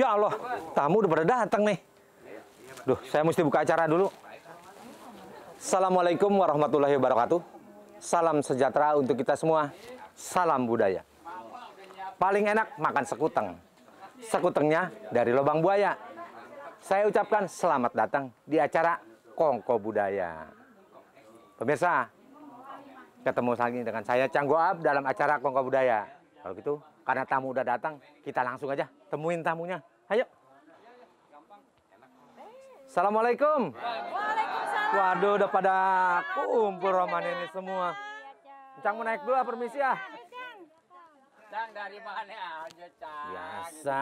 Ya Allah, tamu udah pada datang nih. Duh, saya mesti buka acara dulu. Assalamualaikum warahmatullahi wabarakatuh. Salam sejahtera untuk kita semua. Salam budaya. Paling enak makan sekuteng. Sekutengnya dari lubang buaya. Saya ucapkan selamat datang di acara Kongko Budaya. Pemirsa, ketemu lagi dengan saya Ab dalam acara Kongko Budaya. Kalau gitu, karena tamu udah datang, kita langsung aja temuin tamunya. Ayo. Assalamualaikum. Waduh, udah pada kumpul roman ini semua. Iya, Cang mau naik dulu, permisi ya. Cang dari mana aja, Cang? Biasa,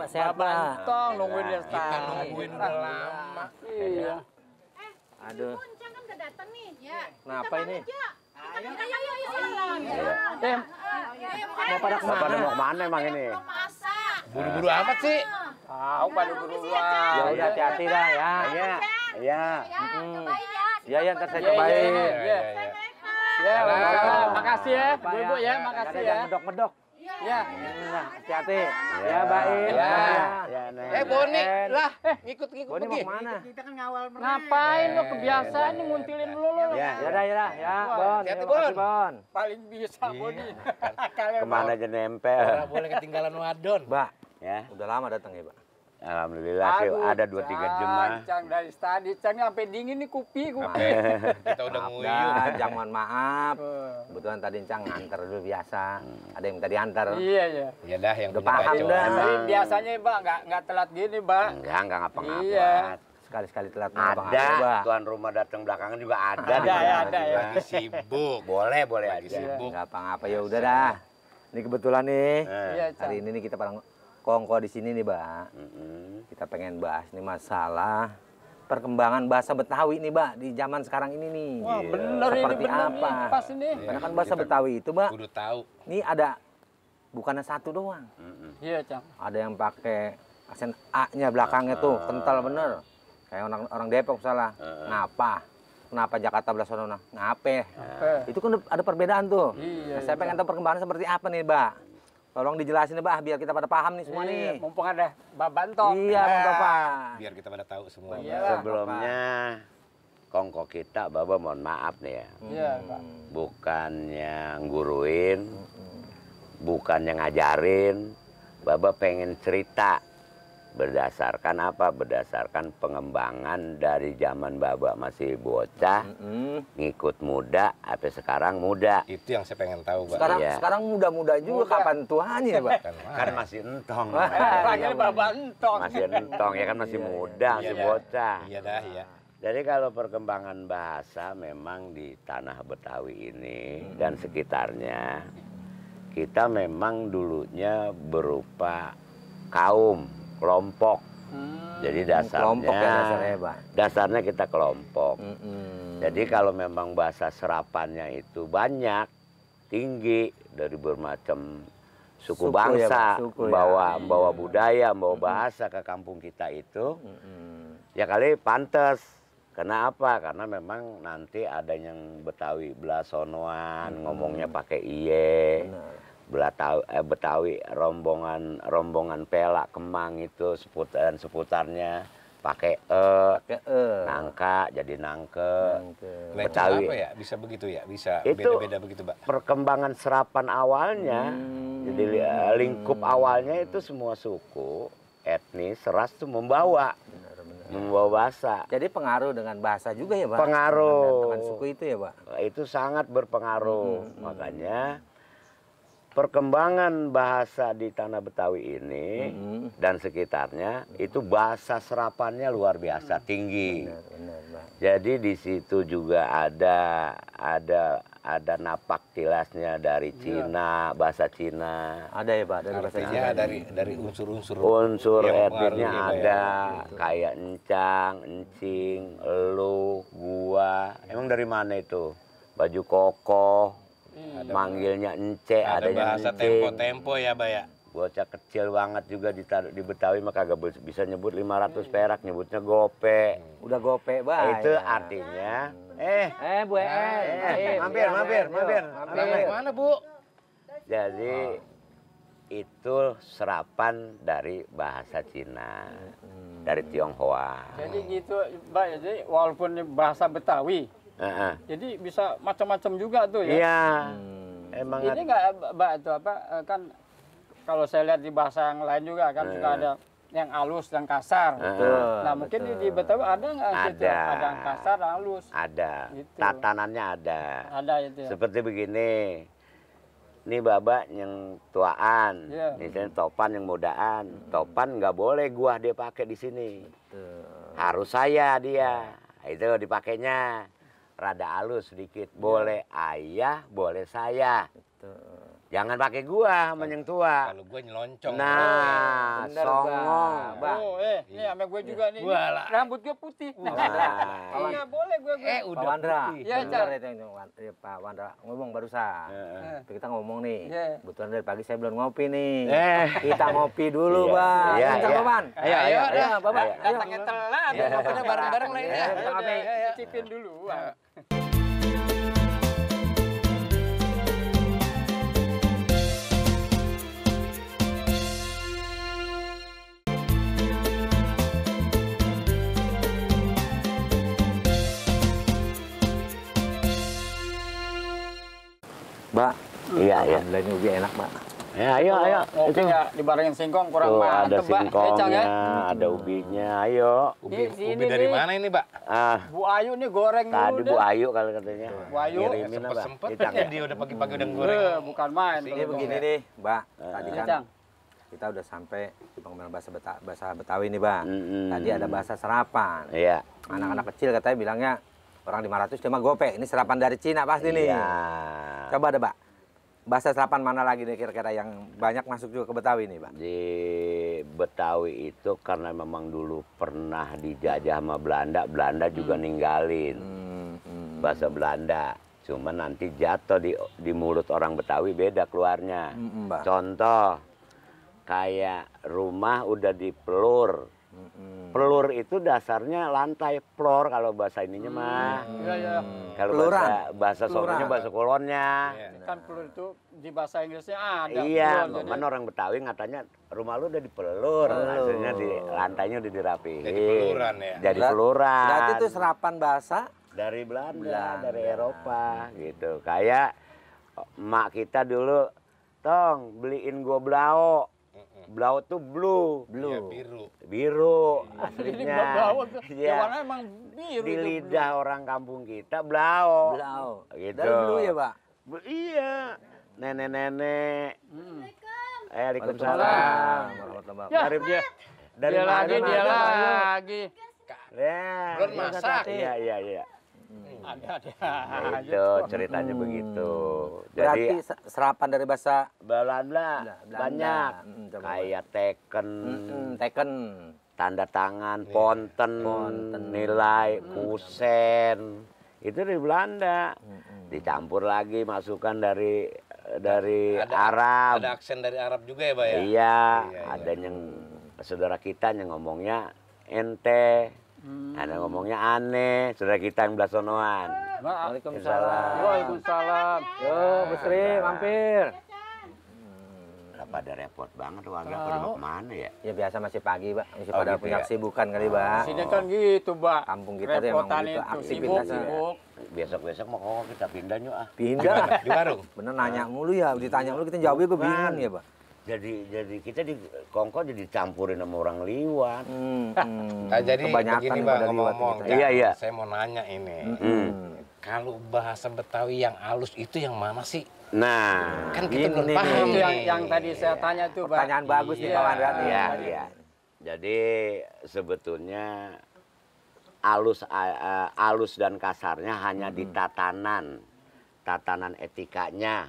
Mbak siapa? Tong nungguin dia Kita nungguin udah lama. Iya. iya. Eh, Aduh. Cang kan udah datang nih. Ya. Kenapa ini? Ayo, ayo, ayo, ayo. ayo, mau pada kemana? ayo, ayo, emang ini? ayo, ayo, Buru-buru amat sih. Tahu pada buru Ya udah hati-hati dah ya. Iya. Iya. Iya, yang ya. iya, iya, ntar saya iya, cobain. Iya, Iya. Ya, makasih ya, Bu-bu ya, makasih ya. Medok-medok. Iya. Nah, hati-hati. Ya, Iya. Iya. Eh, Boni, lah, eh ngikut-ngikut Boni mau mana? Kita kan ngawal mereka. Ngapain lo eh, kebiasaan nih nguntilin lu lu. Iya, ya Iya. ya Iya. ya, Bon. Hati-hati, Bon. Paling bisa Boni. Kemana aja nempel. Iya. boleh ketinggalan wadon. Mbak, Ya. Udah lama datang ya, Pak? Alhamdulillah Aduh, ada dua tiga jam Cang dari tadi, Cang sampai dingin nih kupi gua. Kita udah nguyuh. Jangan maaf. Kebetulan tadi Cang nganter dulu biasa. Hmm. Ada yang tadi antar. Iya, iya. Ya dah yang udah paham dah. Biasanya, Pak, nggak nggak telat gini, Pak. Enggak, enggak ngapa-ngapa. Iya sekali-sekali telat ada apa tuan rumah datang belakangan juga ada ada ya, ada ya. lagi sibuk boleh boleh lagi sibuk nggak apa-apa ya udah dah ini kebetulan nih eh. Iya, hari ini nih kita bareng kongko di sini nih, Mbak. Mm -hmm. Kita pengen bahas nih masalah perkembangan bahasa Betawi nih, Mbak, di zaman sekarang ini nih. Wah, yeah. bener Seperti ini, bener apa? Nih, pas ini. Karena kan iya, bahasa Kita Betawi itu, Mbak. Udah tahu. Ini ada bukannya satu doang. Iya, mm -hmm. yeah, Ada yang pakai aksen A-nya belakangnya tuh ah. kental bener. Kayak orang orang Depok salah. Uh ah. -huh. Ngapa? Kenapa Jakarta belah sana? Ngape? Nah, uh Itu kan ada perbedaan tuh. Iya, nah, saya iya. pengen tahu perkembangan seperti apa nih, Mbak. Tolong dijelasin deh, Pak, biar kita pada paham nih semua Iyi, nih. Mumpung ada Mbak Banto. Iya, nah. Mbak Pak. Biar kita pada tahu semua. Iyalah, Sebelumnya kongko kita, Bapak mohon maaf nih ya. Iya, hmm. Pak. Bukannya ngguruin, bukannya ngajarin, Bapak pengen cerita berdasarkan apa berdasarkan pengembangan dari zaman babak masih bocah mm -hmm. ngikut muda atau sekarang muda itu yang saya pengen tahu pak sekarang ya. sekarang muda muda juga muda. kapan tuanya pak kan, masih entong kan. ya, entong masih entong ya kan masih iya, muda iya, masih iya, bocah iya dah iya jadi kalau perkembangan bahasa memang di tanah Betawi ini hmm. dan sekitarnya kita memang dulunya berupa kaum kelompok. Hmm. Jadi dasarnya, kelompok ya dasarnya, Pak. dasarnya kita kelompok. Hmm, Jadi kalau memang bahasa serapannya itu banyak, tinggi dari bermacam suku, suku ya, bangsa, ya, suku, ya. Hmm. budaya, membawa hmm. bahasa ke kampung kita itu, hmm. ya kali pantas. Kenapa? Karena memang nanti ada yang Betawi belasonoan, hmm. ngomongnya pakai iye. Benar Betawi, eh, Betawi rombongan rombongan pelak Kemang itu seputar dan seputarnya pakai e, e, nangka jadi nangke, nangke. Betawi apa ya bisa begitu ya bisa beda-beda begitu pak perkembangan serapan awalnya hmm. jadi eh, lingkup awalnya itu semua suku etnis ras itu membawa membawa bahasa. Jadi pengaruh dengan bahasa juga ya, Pak? Pengaruh. Dengan suku itu ya, Pak? Itu sangat berpengaruh. Hmm. hmm, hmm. Makanya perkembangan bahasa di tanah Betawi ini mm -hmm. dan sekitarnya itu bahasa serapannya luar biasa tinggi. Benar, benar, benar. Jadi di situ juga ada ada ada napak tilasnya dari iya. Cina, ya. bahasa Cina. Ada ya, Pak, dari bahasa Cina. dari dari unsur-unsur unsur etnisnya ya, ya? ada ya. kayak encang, encing, lu gua. Emang dari mana itu? Baju kokoh, manggilnya ence ada bahasa tempo-tempo ya baya. bocah kecil banget juga ditaruh di Betawi maka kagak bisa nyebut 500 perak nyebutnya gope udah gope bah itu artinya eh eh bu eh, eh, mampir, mampir, mampir mampir mana bu jadi itu serapan dari bahasa Cina dari Tionghoa jadi gitu mbak jadi walaupun bahasa Betawi jadi bisa macam-macam juga tuh ya iya emang ini nggak eh, mbak itu apa eh, kan kalau saya lihat di bahasa yang lain juga kan juga eh. ada yang halus dan kasar. Betul, nah mungkin betul. di Betawi ada nggak gitu? ada. Ada yang kasar, halus. Ada. Gitu. Tatanannya ada. Ada itu. Ya. Seperti begini. Ini babak yang tuaan, yeah. ini topan yang Mm. Topan nggak boleh gua dia pakai di sini. Betul. Harus saya dia. Itu dipakainya rada halus sedikit. Ya. Boleh ayah, boleh saya. Betul. Jangan pakai gua sama yang tua. Kalau gua nyeloncong. Nah, oh, Bener, songong. Bang. Oh, eh, eh ini iya. sama gua juga nih. Gua lah. Rambut gua putih. Nah. Iya, boleh gua gua. Eh, udah Pak Wandra. Iya, itu Ya, iya, Pak Wandra ngomong barusan. Yeah. Kita ngomong nih. Yeah. Kebetulan dari pagi saya belum ngopi nih. Eh. Kita ngopi dulu, iya. Bang. Iya, iya. Ayo, Ayo, ayo. Ayo, Bapak. Datangnya telat. Kita bareng-bareng lah ini. ayo. ngopin dulu, Bang. Pak. Iya, iya. Lain ubi enak, Pak. Ya, ayo, oh, ayo. itu ya, dibarengin singkong kurang Tuh, mantep, ada ya? singkongnya, hmm. ada ubinya, ayo. Ubi, ubi dari nih. mana ini, Pak? Ah. Bu Ayu nih goreng dulu. Tadi Bu Ayu kalau katanya. Bu Ayu, Ngirimin, ya, sempet-sempet kan dia udah pagi-pagi udah hmm. goreng. Eh, bukan main. Sini begini nih, Mbak. Eh. Tadi kan kita udah sampai di pengembangan bahasa, Beta, bahasa Betawi nih bang. Mm -hmm. Tadi ada bahasa serapan. Iya. Anak-anak kecil katanya bilangnya Orang 500 cuma gope. Ini serapan dari Cina pasti iya. nih. Coba deh, Pak. Bahasa serapan mana lagi nih kira-kira yang banyak masuk juga ke Betawi nih, Pak? Di Betawi itu karena memang dulu pernah dijajah sama Belanda, Belanda juga hmm. ninggalin. Hmm, hmm. Bahasa Belanda. Cuma nanti jatuh di, di mulut orang Betawi beda keluarnya. Hmm, hmm Contoh, kayak rumah udah dipelur, Hmm. Pelur itu dasarnya lantai floor kalau bahasa ininya hmm. mah. Iya iya. Hmm, kalau bahasa bahasa sononya bahasa kolonnya. Ya, nah. Kan pelur itu di bahasa Inggrisnya ada. Iya, cuman jadi... orang Betawi ngatanya rumah lu udah dipelur, maksudnya di lantainya udah dirapihin. Jadi peluran ya. Jadi peluran. Berarti itu serapan bahasa dari Belanda, Belanda. dari Eropa gitu. Kayak oh, mak kita dulu, "Tong, beliin gua blao." Blau tuh blue. Iya, blue. Ya, biru. Biru iya. aslinya. blau ya, iya. warna emang biru. Di lidah blue. orang kampung kita blau. Blau. Gitu. Dari blue ya, Pak? B iya. Nenek-nenek. Hmm. Waalaikumsalam. Waalaikumsalam. Ya. Dari dia dari dia lagi, dia lagi. Ya. Belum masak. Iya, iya, iya. Hmm. Ada ada. Nah, itu ceritanya hmm. begitu. Jadi Berarti serapan dari bahasa Belanda, banyak. Hmm, Kayak teken, hmm, hmm, teken, tanda tangan, yeah. ponten, ponten, nilai, hmm. kusen. Itu dari Belanda. Hmm, hmm. Dicampur lagi masukan dari dari ada, Arab. Ada aksen dari Arab juga ya, Pak ya? Iya, iya, iya. ada iya. yang saudara kita yang ngomongnya ente Hmm. Anda ngomongnya aneh, saudara kita yang belasonoan. Waalaikumsalam. Waalaikumsalam. Yo, Bu mampir. Udah hmm. ada pada repot banget warga oh. pada kemana ya? Ya biasa masih pagi, Pak. Masih oh, pada gitu punya ya? kesibukan kali, Pak. Oh. Sini kan gitu, Pak. Kampung kita tuh emang gitu aktivitasnya. Besok-besok mau kok kita pindah yuk ah. Pindah? Di warung? Bener nanya mulu ya, ditanya mulu kita jawabnya gue bingung ya, Pak jadi jadi kita di Kongko jadi campurin sama orang liwat. Hmm. nah, jadi Kebanyakan begini bang ngomong-ngomong. Gitu ya. Iya iya. Saya mau nanya ini. Hmm. Kalau bahasa Betawi yang halus itu yang mana sih? Nah, kan kita belum paham ini. Yang, yang tadi saya tanya tuh, Pertanyaan bah. bagus iya. nih Pak Ya, Iya, ya. Jadi sebetulnya alus uh, alus dan kasarnya hanya hmm. di tatanan tatanan etikanya.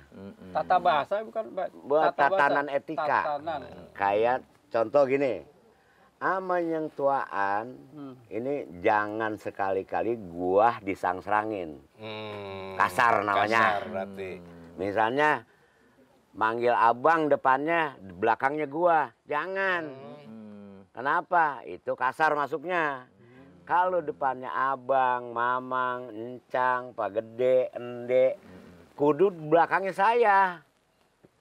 Tata bahasa bukan tata tatanan bahasa. etika. Tatanan. Kayak contoh gini. Aman yang tuaan, hmm. ini jangan sekali-kali gua disangsrangin. Hmm. Kasar namanya. Kasar berarti. Hmm. Misalnya manggil abang depannya, belakangnya gua. Jangan. Hmm. Kenapa? Itu kasar masuknya. Kalau depannya abang, mamang, encang, pak gede, ende, kudu belakangnya saya.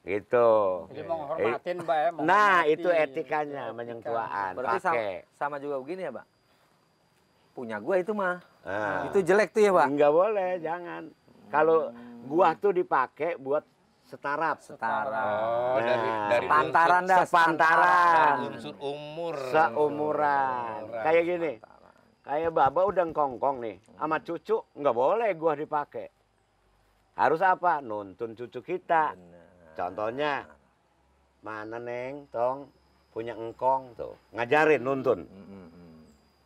Gitu. Jadi menghormatin, Mbak ya. Mau Nah, itu etikanya menyentuhan. Berarti Pake. sama, sama juga begini ya, Pak? Punya gua itu mah. Nah. Itu jelek tuh ya, Pak? Enggak boleh, jangan. Kalau gua tuh dipakai buat setarap setara oh, nah, dari, dari pantaran dah sepantaran umur seumuran kayak gini kayak baba udah kongkong nih sama cucu nggak boleh gua dipakai harus apa nuntun cucu kita contohnya mana neng tong punya engkong tuh ngajarin nuntun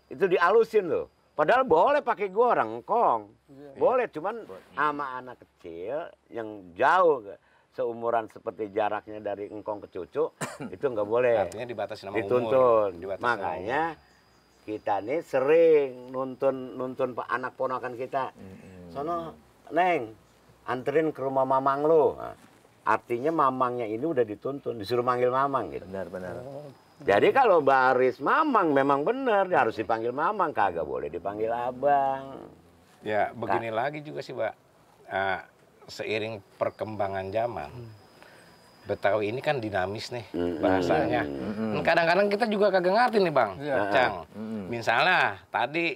itu dialusin tuh Padahal boleh pakai gua orang kong. Iya. boleh, cuman iya. sama anak kecil yang jauh seumuran seperti jaraknya dari engkong ke cucu itu nggak boleh. Artinya dibatasi sama umur. Dituntun. Makanya umur kita nih sering nonton nonton pak anak ponakan kita mm-hmm. sono neng anterin ke rumah mamang lo nah, artinya mamangnya ini udah dituntun disuruh manggil mamang gitu benar benar oh. jadi kalau baris mamang memang benar dia harus dipanggil mamang kagak boleh dipanggil abang ya begini Ka lagi juga sih pak uh, ah, seiring perkembangan zaman hmm Betawi ini kan dinamis nih mm kadang bahasanya. mm mm, Kadang-kadang kita juga kagak ngerti nih bang, yeah. Iya. Cang. mm Misalnya tadi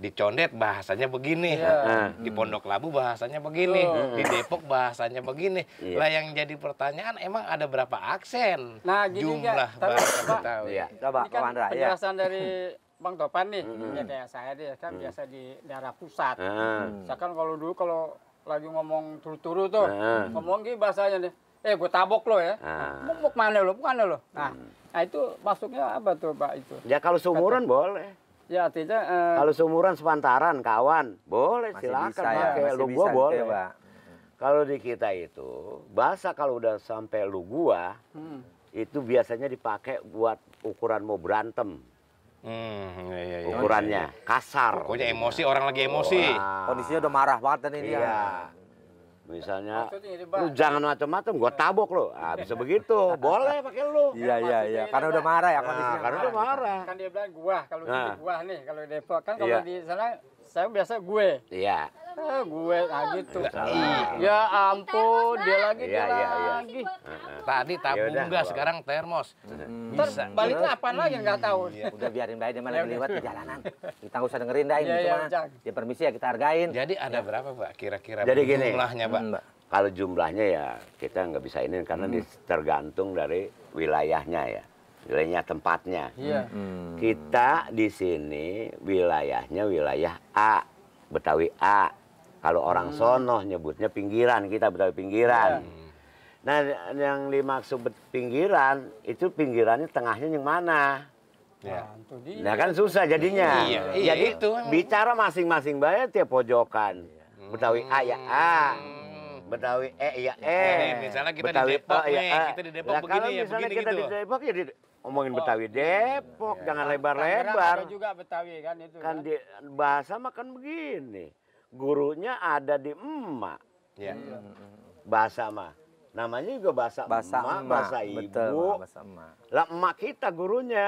di Condet bahasanya begini, yeah. Iya. di Pondok Labu bahasanya begini, oh. di Depok bahasanya begini. Yeah. Lah yang jadi pertanyaan emang ada berapa aksen? Nah, gini jumlah gak, bahasa Pak, Betawi. Iya. Coba, ini kan iya. penjelasan ya. dari Bang Topan nih, mm-hmm. kayak saya deh kan mm. biasa di daerah pusat. Mm. kan kalau dulu kalau lagi ngomong turu-turu tuh, mm. ngomong gini bahasanya nih eh gue tabok lo ya. Nah. Mau mana lo, mana lo. Nah, hmm. nah itu masuknya apa tuh Pak itu? Ya kalau seumuran Kata. boleh. Ya artinya eh, kalau seumuran sepantaran kawan boleh masih silakan bisa, ya, pakai gitu ya. lu gua boleh, ya, Pak. Kalau di kita itu bahasa kalau udah sampai lu gua hmm. itu biasanya dipakai buat ukuran mau berantem. Hmm, iya, iya, iya. Ukurannya kasar. Pokoknya emosi orang lagi emosi. Oh, nah. Kondisinya udah marah banget ini iya. Misalnya, lu jangan macam-macam, gua tabok lo. Ah, bisa begitu, boleh pakai lu. Iya iya iya, karena udah marah ya kondisinya. Nah, karena udah marah. Kan dia bilang gua, kalau nah. gua nih, kalau di Depok kan kalau iya. di sana saya biasa gue. Iya. Eh, gue nah gitu. Ya ampun, dia lagi dia iya, iya, iya. lagi. Tadi tabung gas, sekarang termos. balik Baliknya apa lagi nggak hmm, tahu. Udah biarin baik dia malah lewat di jalanan. Kita enggak usah dengerin Dai gitu mah. Dia permisi ya kita hargain. Jadi ada berapa, Pak? Kira-kira jumlahnya, Pak? Kalau jumlahnya ya kita nggak bisa ini karena hmm. tergantung dari wilayahnya ya wilayahnya tempatnya. Iya. Hmm. Kita di sini wilayahnya wilayah A, Betawi A. Kalau orang hmm. sono nyebutnya pinggiran, kita Betawi pinggiran. Ya. Nah, yang dimaksud pinggiran itu pinggirannya tengahnya yang mana? Ya. Nah, kan susah jadinya. Iya, iya, iya. Jadi itu. bicara masing-masing bayar tiap pojokan. Hmm. Betawi A ya A. Hmm. Betawi E ya eh, E. Eh, misalnya kita Betawi di Depok ya e, ya, kita di Depok nah, begini ya begini kita gitu. di Depok ya di Omongin Betawi Depok, iya. jangan kan lebar-lebar. Ada juga Betawi kan itu. Kan, kan? Di, bahasa makan begini. Gurunya ada di emak. Ya. Bahasa mah. Namanya juga bahasa, bahasa emak, emak, bahasa ibu. Betul, bahasa emak. Lah emak kita gurunya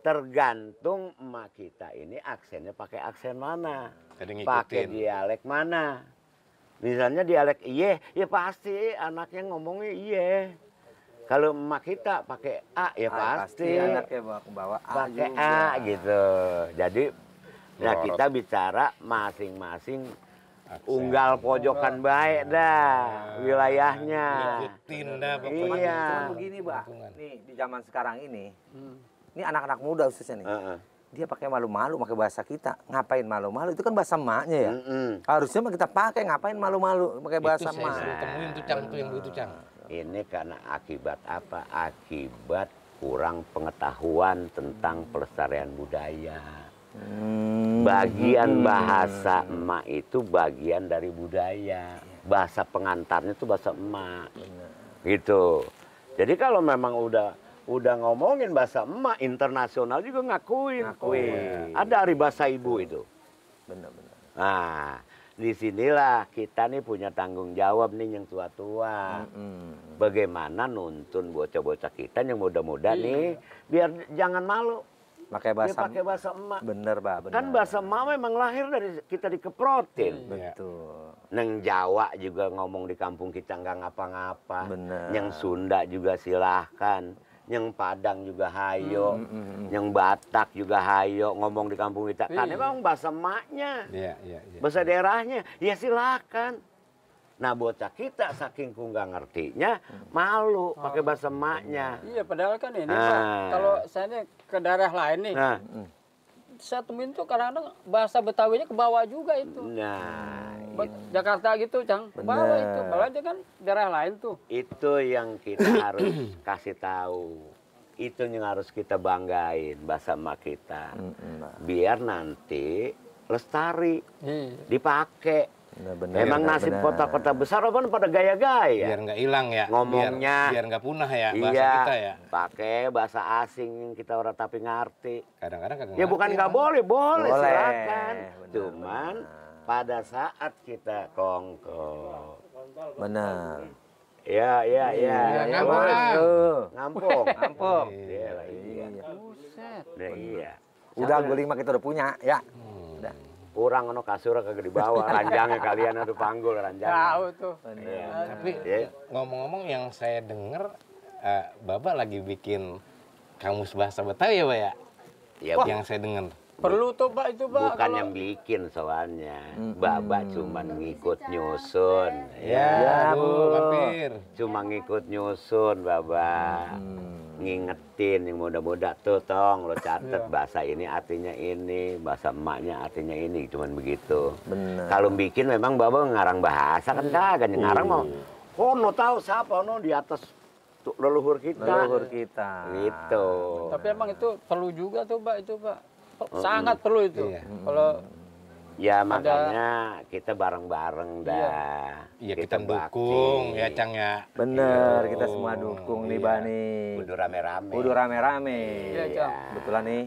tergantung emak kita ini aksennya pakai aksen mana, pakai dialek mana. Misalnya dialek iye, ya pasti anaknya ngomongnya iye. Kalau emak kita pakai A ya A, ah, pasti. pasti anaknya bawa bawa A pakai A gitu. Jadi nah kita bicara masing-masing unggal pojokan baik dah ah, wilayahnya. Ikutin dah iya. pokoknya. Iya. Cuma begini, Pak. Nih, di zaman sekarang ini, hmm. ini anak-anak muda khususnya nih. Uh -uh. Dia pakai malu-malu, pakai bahasa kita. Ngapain malu-malu? Itu kan bahasa emaknya ya. Mm -mm. Harusnya kita pakai ngapain malu-malu, pakai bahasa emak. Itu saya temuin tuh Cang, tuh yang begitu Cang. Ini karena akibat apa? Akibat kurang pengetahuan tentang hmm. pelestarian budaya. Hmm. Bagian hmm. bahasa emak itu bagian dari budaya. Iya. Bahasa pengantarnya itu bahasa emak. Gitu. Jadi kalau memang udah udah ngomongin bahasa emak internasional juga ngakuin. ngakuin. Ada hari bahasa ibu itu. Benar-benar. Nah, di sinilah kita nih punya tanggung jawab nih yang tua-tua. Mm-hmm. Bagaimana nuntun bocah-bocah kita yang muda-muda iya. nih biar jangan malu. Pakai bahasa, pakai bahasa emak. Bener, Pak. Bener. Kan bahasa emak memang lahir dari kita dikeprotin. Hmm, Betul. Neng Jawa juga ngomong di kampung kita nggak ngapa-ngapa. Bener. Yang Sunda juga silahkan yang Padang juga hayo, mm, mm, hmm, hmm. yang Batak juga hayo ngomong di kampung kita. Kan iya. emang bahasa maknya, iya, iya, iya, bahasa daerahnya. Ya silakan. Nah bocah kita saking ku nggak ngertinya hmm. malu oh. pakai bahasa maknya. Iya padahal kan ini nah. kalau saya ini ke daerah lain nih. Nah saya temuin tuh kadang-kadang bahasa Betawinya ke bawah juga itu. Nah, ba iya. itu. Jakarta gitu, Cang. Bawah itu, bawah aja kan daerah lain tuh. Itu yang kita harus kasih tahu. Itu yang harus kita banggain bahasa emak kita. Biar nanti lestari, iya. dipakai benar Emang benar, nasib kota-kota besar apa pada gaya-gaya. Biar nggak hilang ya. Ngomongnya. Biar nggak punah ya bahasa iya, kita ya. Pakai bahasa asing yang kita orang tapi ngerti. Kadang-kadang kadang. Ya bukan nggak boleh, boleh, boleh silakan. Cuman pada saat kita kongko. Benar. Ya, ya, iya, ya. ya, ya ngampung. Ngampung. Ngampung. Iya, iya. Udah guling lima kita udah punya, ya kurang ono kasur kagak dibawa ranjangnya kalian atau panggul ranjang tahu tuh iya. tapi iya. ngomong-ngomong yang saya dengar eh, bapak lagi bikin kamus bahasa Betawi ya pak ya iya, yang saya dengar. Perlu tuh Pak itu Pak. Bukan kalau... yang bikin soalnya. Hmm. Babak cuma ngikut nyusun. Ya, ya Bu, Papir. Cuma ngikut nyusun Babak. Hmm. Ngingetin yang muda-muda tuh tong lo catet iya. bahasa ini artinya ini, bahasa emaknya artinya ini, cuman begitu. Benar. Kalau bikin memang Babak ngarang bahasa kan mm. kagak hmm. ngarang mau iya. Oh, no tahu siapa no di atas leluhur kita. Leluhur kita. Gitu. Tapi emang itu perlu juga tuh, Pak, itu, Pak sangat perlu itu. Iya. Kalau Ya makanya Ada... kita bareng-bareng iya. dah. Iya ya, kita, kita dukung ya Cang ya. Bener gitu. kita semua dukung iya. nih Bani. Kudu rame-rame. Kudu rame-rame. Iya Cang. Iya. Betulan nih.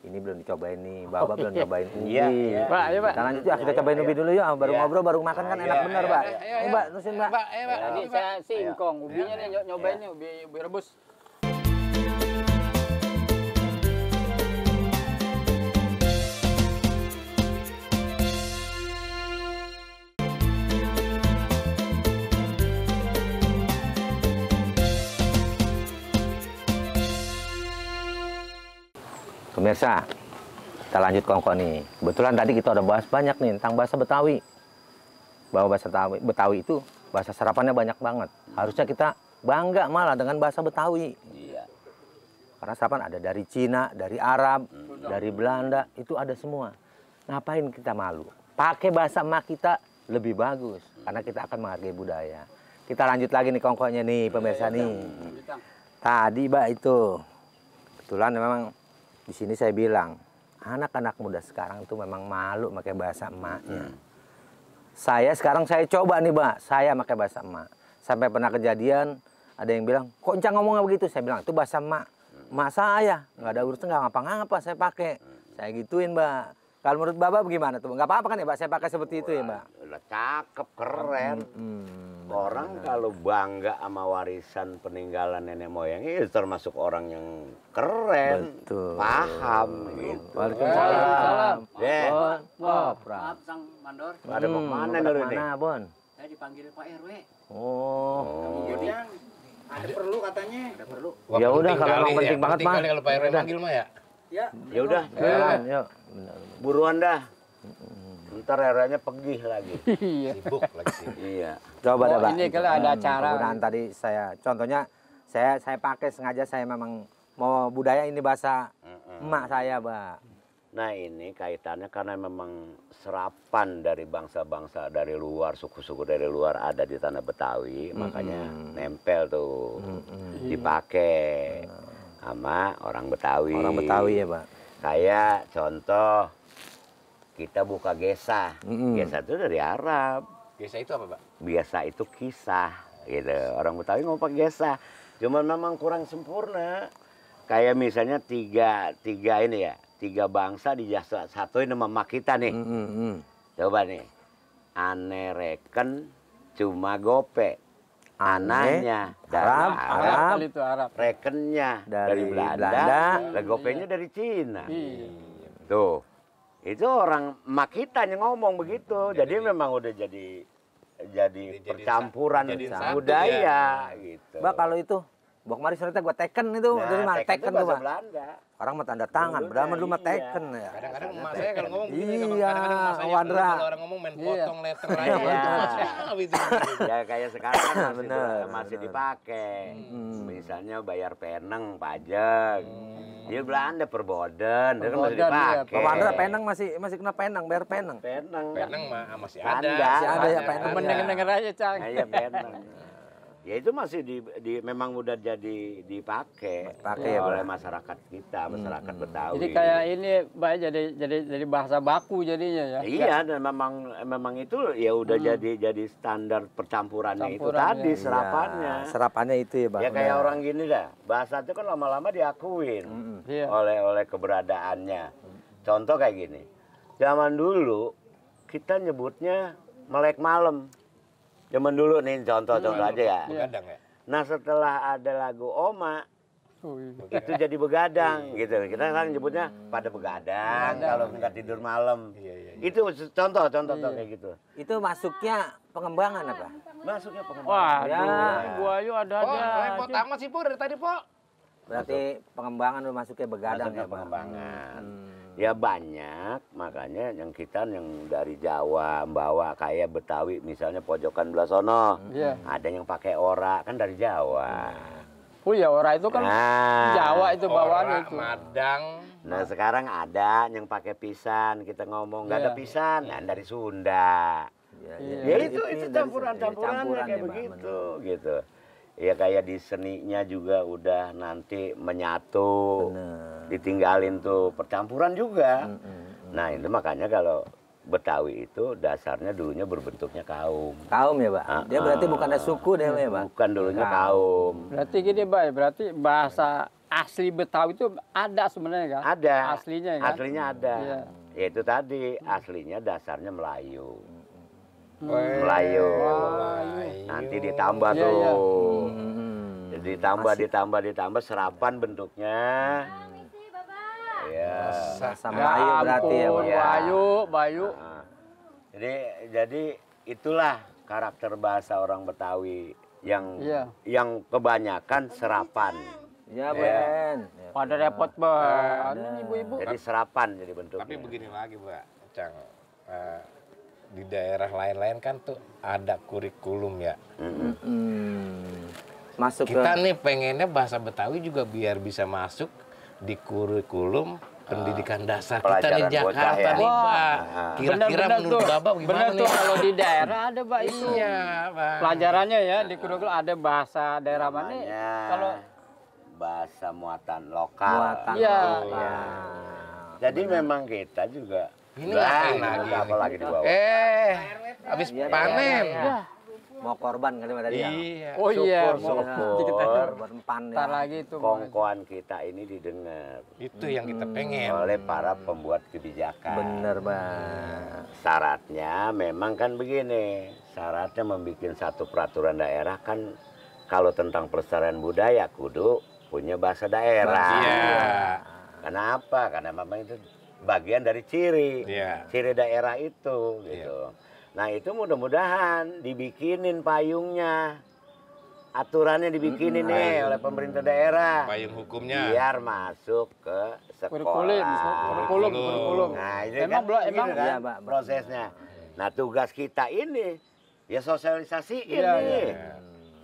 Ini belum dicobain nih, Bapak oh, belum cobain iya. ubi. Iya, iya. Pak, ayo, Pak. Kita lanjut ya, kita cobain ubi dulu ya, baru ngobrol, baru makan kan enak bener, Pak. Ayo, Pak, terusin, ayo, Pak. Ini saya singkong, ubinya nih nyobain ubi, ubi rebus. pemirsa, kita lanjut kongko nih. Kebetulan tadi kita udah bahas banyak nih tentang bahasa Betawi. Bahwa bahasa Betawi, Betawi itu bahasa serapannya banyak banget. Harusnya kita bangga malah dengan bahasa Betawi. Iya. Karena serapan ada dari Cina, dari Arab, hmm. dari Belanda, itu ada semua. Ngapain kita malu? Pakai bahasa emak kita lebih bagus karena kita akan menghargai budaya. Kita lanjut lagi nih kongkonya nih pemirsa iya, iya, nih. Iya. Tadi Mbak itu kebetulan memang di sini saya bilang anak-anak muda sekarang itu memang malu pakai bahasa emaknya. Hmm. Saya sekarang saya coba nih, Mbak. Saya pakai bahasa emak. Sampai pernah kejadian ada yang bilang, "Kok Encang ngomongnya begitu?" Saya bilang, "Itu bahasa emak." masa saya, nggak ada urusan nggak ngapa-ngapa, saya pakai. Hmm. Saya gituin, Mbak. Kalau menurut Bapak bagaimana tuh? Nggak apa-apa kan ya Pak, saya pakai seperti Wah, itu ya Pak? Udah cakep, keren. Hmm, hmm, orang bener. kalau bangga sama warisan peninggalan nenek moyangnya, ya termasuk orang yang keren, Betul. paham gitu. Waalaikumsalam. Eh, bon, bon, maaf Sang Mandor. Hmm, Ada mau hmm, kemana dulu nih? Mana, Bon? Saya dipanggil Pak RW. Oh. oh. ada perlu katanya. Ada perlu. Ya udah kalau ya. penting, ya, banget penting mah. Kalau Pak RW panggil ya mah ya. Ya, ya udah. Ya, Yuk buruan dah ntar eranya pergi lagi iya. sibuk lagi iya coba oh, dah ini kalau ada nah, acara hmm, tadi saya contohnya saya saya pakai sengaja saya memang mau budaya ini bahasa hmm. emak saya pak Nah ini kaitannya karena memang serapan dari bangsa-bangsa dari luar, suku-suku dari luar ada di tanah Betawi, mm -hmm. makanya nempel tuh, mm -hmm. dipakai sama orang Betawi. Orang Betawi ya pak. Kayak contoh kita buka gesa. Mm -hmm. Gesa itu dari Arab. Gesa itu apa, Pak? Biasa itu kisah gitu. Orang Betawi ngomong pakai gesa. Cuman memang kurang sempurna. Kayak misalnya tiga, tiga ini ya, tiga bangsa di jasa satu ini sama kita nih. Mm -hmm. Coba nih, anereken cuma gope ananya Arab, Arab, Arab, itu Arab. rekennya dari, dari Belanda, Belanda. legopenya iya. dari Cina. Iya. Tuh. Itu orang makita yang ngomong begitu. Jadi, jadi memang udah jadi jadi, jadi percampuran jadi budaya ya. gitu. Mbak kalau itu Bok mari suratnya gue teken itu nah, dari mana? Teken, teken tuh, Pak. Belanda orang mah tanda tangan, padahal mah lu mah iya. teken ya. Kadang-kadang emak saya kalau ngomong begini, iya, kadang-kadang kalau orang ngomong main iya. potong letter aja. Iya. ya kayak sekarang kan masih, masih dipakai. Hmm. Misalnya bayar peneng, pajak. Hmm. Dia Belanda perboden, dia kan masih iya, dipakai. Pak Wandra penang masih masih kena peneng, bayar peneng. Peneng. Peneng mah masih ada. Masih ada ya penang. Mendengar-dengar aja, Cang. Iya, peneng. ya itu masih di, di memang mudah jadi dipakai pakai ya, oleh masyarakat kita hmm, masyarakat hmm. Betawi jadi kayak ini baik jadi jadi jadi bahasa baku jadinya ya iya dan memang memang itu ya udah hmm. jadi jadi standar percampurannya yang itu tadi iya, serapannya ya, serapannya itu ya bang ya kayak iya. orang gini dah bahasa itu kan lama-lama diakuin hmm. hmm. Iya. oleh oleh keberadaannya hmm. contoh kayak gini zaman dulu kita nyebutnya melek malam Zaman dulu nih contoh-contoh aja ya. Begadang ya. Nah setelah ada lagu Oma, Oh, iya. itu jadi begadang iya. gitu. Kita kan nyebutnya pada begadang iya. kalau nggak tidur malam. Iya, iya, iya. Itu contoh contoh iya. kayak gitu. Itu masuknya pengembangan apa? Masuknya pengembangan. Wah, ya. gua ayo ada oh, eh, aja. Oh, repot amat sih Pur dari tadi, pok. Berarti pengembangan lu masuknya begadang masuknya ya, pengembangan. Hmm. Ya banyak, makanya yang kita yang dari Jawa, Bawa, kayak Betawi, misalnya pojokan Blasono, yeah. ada yang pakai ora kan dari Jawa. Oh ya ora itu kan nah, Jawa itu bawaan itu. Madang. Nah sekarang ada yang pakai pisan kita ngomong nggak yeah. ada iya. pisan, nah dari Sunda. Iya, ya, yeah. ya, itu itu iya, campuran-campurannya campuran kayak begitu, gitu ya kayak di seninya juga udah nanti menyatu Bener. ditinggalin tuh percampuran juga mm, mm -mm. nah itu makanya kalau Betawi itu dasarnya dulunya berbentuknya kaum. Kaum ya, Pak. Dia ah, berarti ah. bukan suku deh, ya, Pak. Bukan dulunya kaum. kaum. Berarti gini, Pak, berarti bahasa asli Betawi itu ada sebenarnya kan? Ada. Aslinya kan? Aslinya ada. Iya. Ya. itu tadi aslinya dasarnya Melayu. Melayu. Nanti ditambah iya, iya. tuh. tuh. ya. Hmm. Ditambah, Asik. ditambah, ditambah serapan bentuknya. Iya. Ya. Sama Bayu ya, berarti ya, Bayu. Ya? Bayu, Bayu. Nah, ah. jadi jadi itulah karakter bahasa orang Betawi yang ya. yang kebanyakan serapan. Ya, Ben. Ya. Pada repot, banget Ibu-ibu. Jadi serapan jadi bentuknya. Tapi begini lagi, Mbak. Cang. Uh, di daerah lain-lain kan tuh ada kurikulum ya. -hmm. Masuk kita ke... nih pengennya bahasa Betawi juga biar bisa masuk di kurikulum pendidikan dasar kita di Jakarta ya. nih, Pak. Nah. Kira-kira menurut tuh. Bapak gimana bener Tuh, kalau di daerah ada, Pak, itu. Iya, Pak. Pelajarannya ya, di kurikulum ada bahasa daerah mana? Kalau bahasa muatan lokal. Muatan ya. lokal. Ya. Jadi Benar. memang kita juga ini lagi, lagi, apa lagi di bawah. Eh, habis iya, iya, panen. Iya, mau korban kali tadi ya? Oh iya. Syukur, syukur. Entar ya. lagi itu. Kongkoan kita ini didengar. Itu yang kita hmm. pengen. Oleh para pembuat kebijakan. Bener, Bang. Syaratnya memang kan begini. Syaratnya membuat satu peraturan daerah kan kalau tentang pelestarian budaya kudu punya bahasa daerah. Iya. Kenapa? Karena memang itu bagian dari ciri yeah. ciri daerah itu gitu. Yeah. Nah itu mudah-mudahan dibikinin payungnya aturannya dibikinin hmm, nih oleh pemerintah daerah. Payung hukumnya. Biar masuk ke sekolah. Kurikulum, kurikulum. Nah, ini emang kan, emang kan ya, prosesnya. Nah, tugas kita ini ya sosialisasiin ini, iya, iya, nih. Yeah.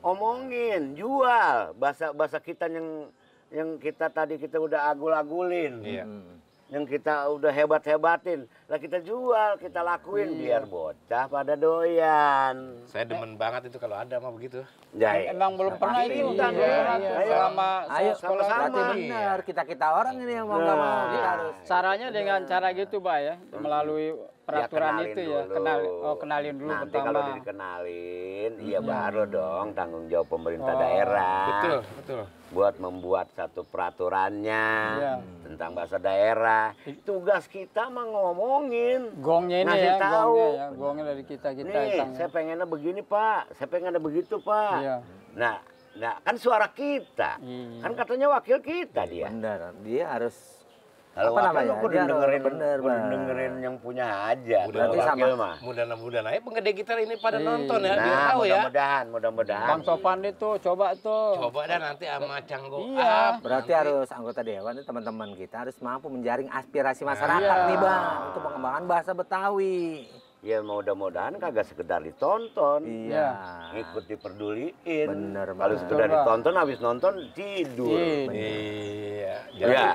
Omongin, jual bahasa bahasa kita yang yang kita tadi kita udah agul-agulin. Hmm yang kita udah hebat-hebatin lah kita jual kita lakuin hmm. biar bocah pada doyan saya demen eh. banget itu kalau ada mah begitu ya, ya. emang belum nah, pernah ini udah iya, iya. iya. selama ayo sekolah sama, sama. benar kita kita orang ini yang mau nah. mau harus caranya dengan cara gitu pak ya melalui Ya, peraturan ya, itu dulu. ya kenal oh kenalin dulu nanti pertama. kalau dikenalin iya ya baru dong tanggung jawab pemerintah oh, daerah betul betul buat membuat satu peraturannya ya. tentang bahasa daerah tugas kita mah ngomongin gongnya ini ya, tahu gongnya, ya. gongnya dari kita kita nih itangnya. saya pengennya begini pak saya pengennya begitu pak ya. nah nah kan suara kita hmm. kan katanya wakil kita dia benar dia harus kalau apa namanya? Aku udah dengerin, bener, udah dengerin yang punya aja. Berarti sama. Mah. Mudah-mudahan aja penggede gitar ini pada hmm. nonton ya, nah, biar tahu mudah ya. Mudah-mudahan, mudah-mudahan. Bang Sopan itu coba tuh. Coba dah nanti sama Canggo. Iya. Berarti nanti. harus anggota dewan teman-teman kita harus mampu menjaring aspirasi nah, masyarakat iya. nih, Bang, untuk pengembangan bahasa Betawi ya mudah-mudahan kagak sekedar ditonton iya nah, ikut diperduliin bener kalau sekedar ditonton habis nonton tidur iya, iya. Ya, jadi ya,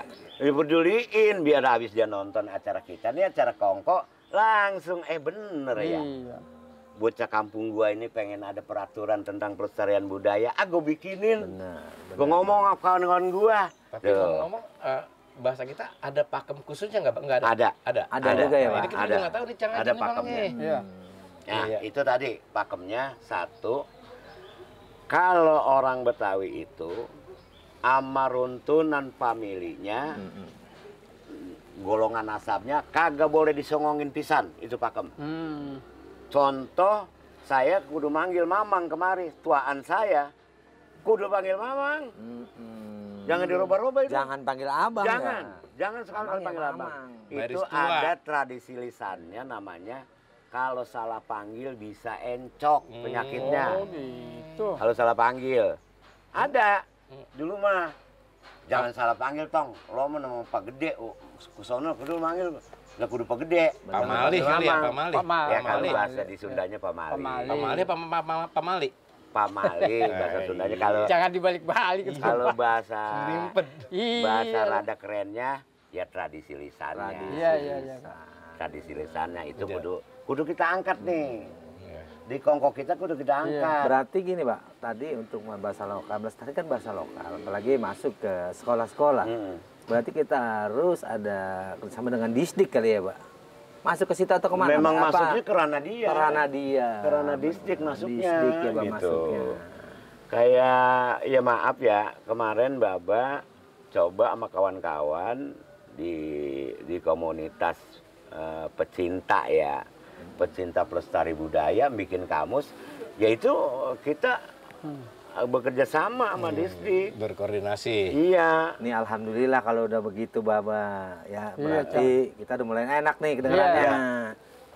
diperduliin biar habis dia nonton acara kita nih acara kongko langsung eh bener ya iya. bocah kampung gua ini pengen ada peraturan tentang pelestarian budaya ah bikinin bener, bener. gua ngomong apa kawan-kawan gua tapi ngomong uh, bahasa kita ada pakem khususnya nggak nggak ada? Ada. Ada. Ada, ada juga ya pak. Ini kita ada. nggak tahu nih Ada pakemnya. Hmm. Iya. Nah, iya. itu tadi pakemnya satu. Kalau orang Betawi itu amaruntunan familinya mm -hmm. golongan nasabnya kagak boleh disongongin pisan itu pakem. Mm. Contoh saya kudu manggil mamang kemari tuaan saya kudu panggil mamang. -hmm. Jangan diroba-roba itu. Jangan panggil abang. Jangan, ya. jangan sekali-kali panggil ya, abang. abang. Itu ada tradisi lisannya namanya kalau salah panggil bisa encok hmm. penyakitnya. Oh gitu. Kalau salah panggil. Ada. Hmm. Dulu mah jangan salah panggil tong. Lo mau nama Pak Gede, kusono kudu manggil Gak kudu Pak Gede. Pak Mali kali ya, Pak Mali. Ya kan bahasa di Sundanya Pak Mali. Pak Mali apa Pak Mali? pamali bahasa iya. Sundanya kalau jangan dibalik-balik kalau bahasa bahasa iya. rada kerennya ya tradisi lisannya tradisi, iya, iya, iya. tradisi lisannya itu Udah. Iya. kudu kudu kita angkat nih di kongko kita kudu kita angkat. Berarti gini pak, tadi untuk bahasa lokal, tadi kan bahasa lokal, apalagi masuk ke sekolah-sekolah. Hmm. Berarti kita harus ada sama dengan distrik kali ya pak? masuk ke situ atau kemana? Memang apa? masuknya kerana dia. Kerana dia. Kerana distrik masuknya. Distrik ya Mbak gitu. masuknya. Kayak ya maaf ya kemarin Baba coba sama kawan-kawan di di komunitas uh, pecinta ya pecinta pelestari budaya bikin kamus Ya itu kita hmm bekerja sama sama hmm, Berkoordinasi. Iya. Nih alhamdulillah kalau udah begitu Baba ya iya, berarti iya, kita udah mulai enak nih kedengarannya. Iya.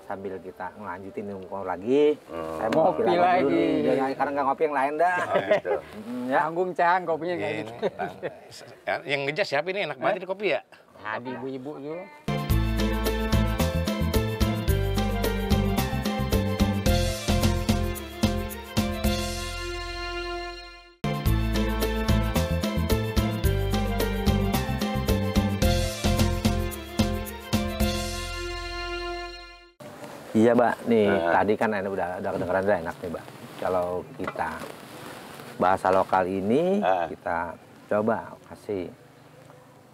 Sambil kita ngelanjutin ngomong lagi, hmm. saya mau kopi, kopi lagi. Dulu ya, Jangan, iya, karena nggak ngopi yang lain dah. Oh, gitu. hmm, ya. Tanggung cang kopinya kayak iya, gitu. Nah, yang ngejas siapa ini enak banget eh? kopi ya? Tadi ibu-ibu tuh. Iya, pak, Nih, uh. tadi kan enak udah udah kedengeran udah enak nih, pak. Kalau kita bahasa lokal ini uh. kita coba kasih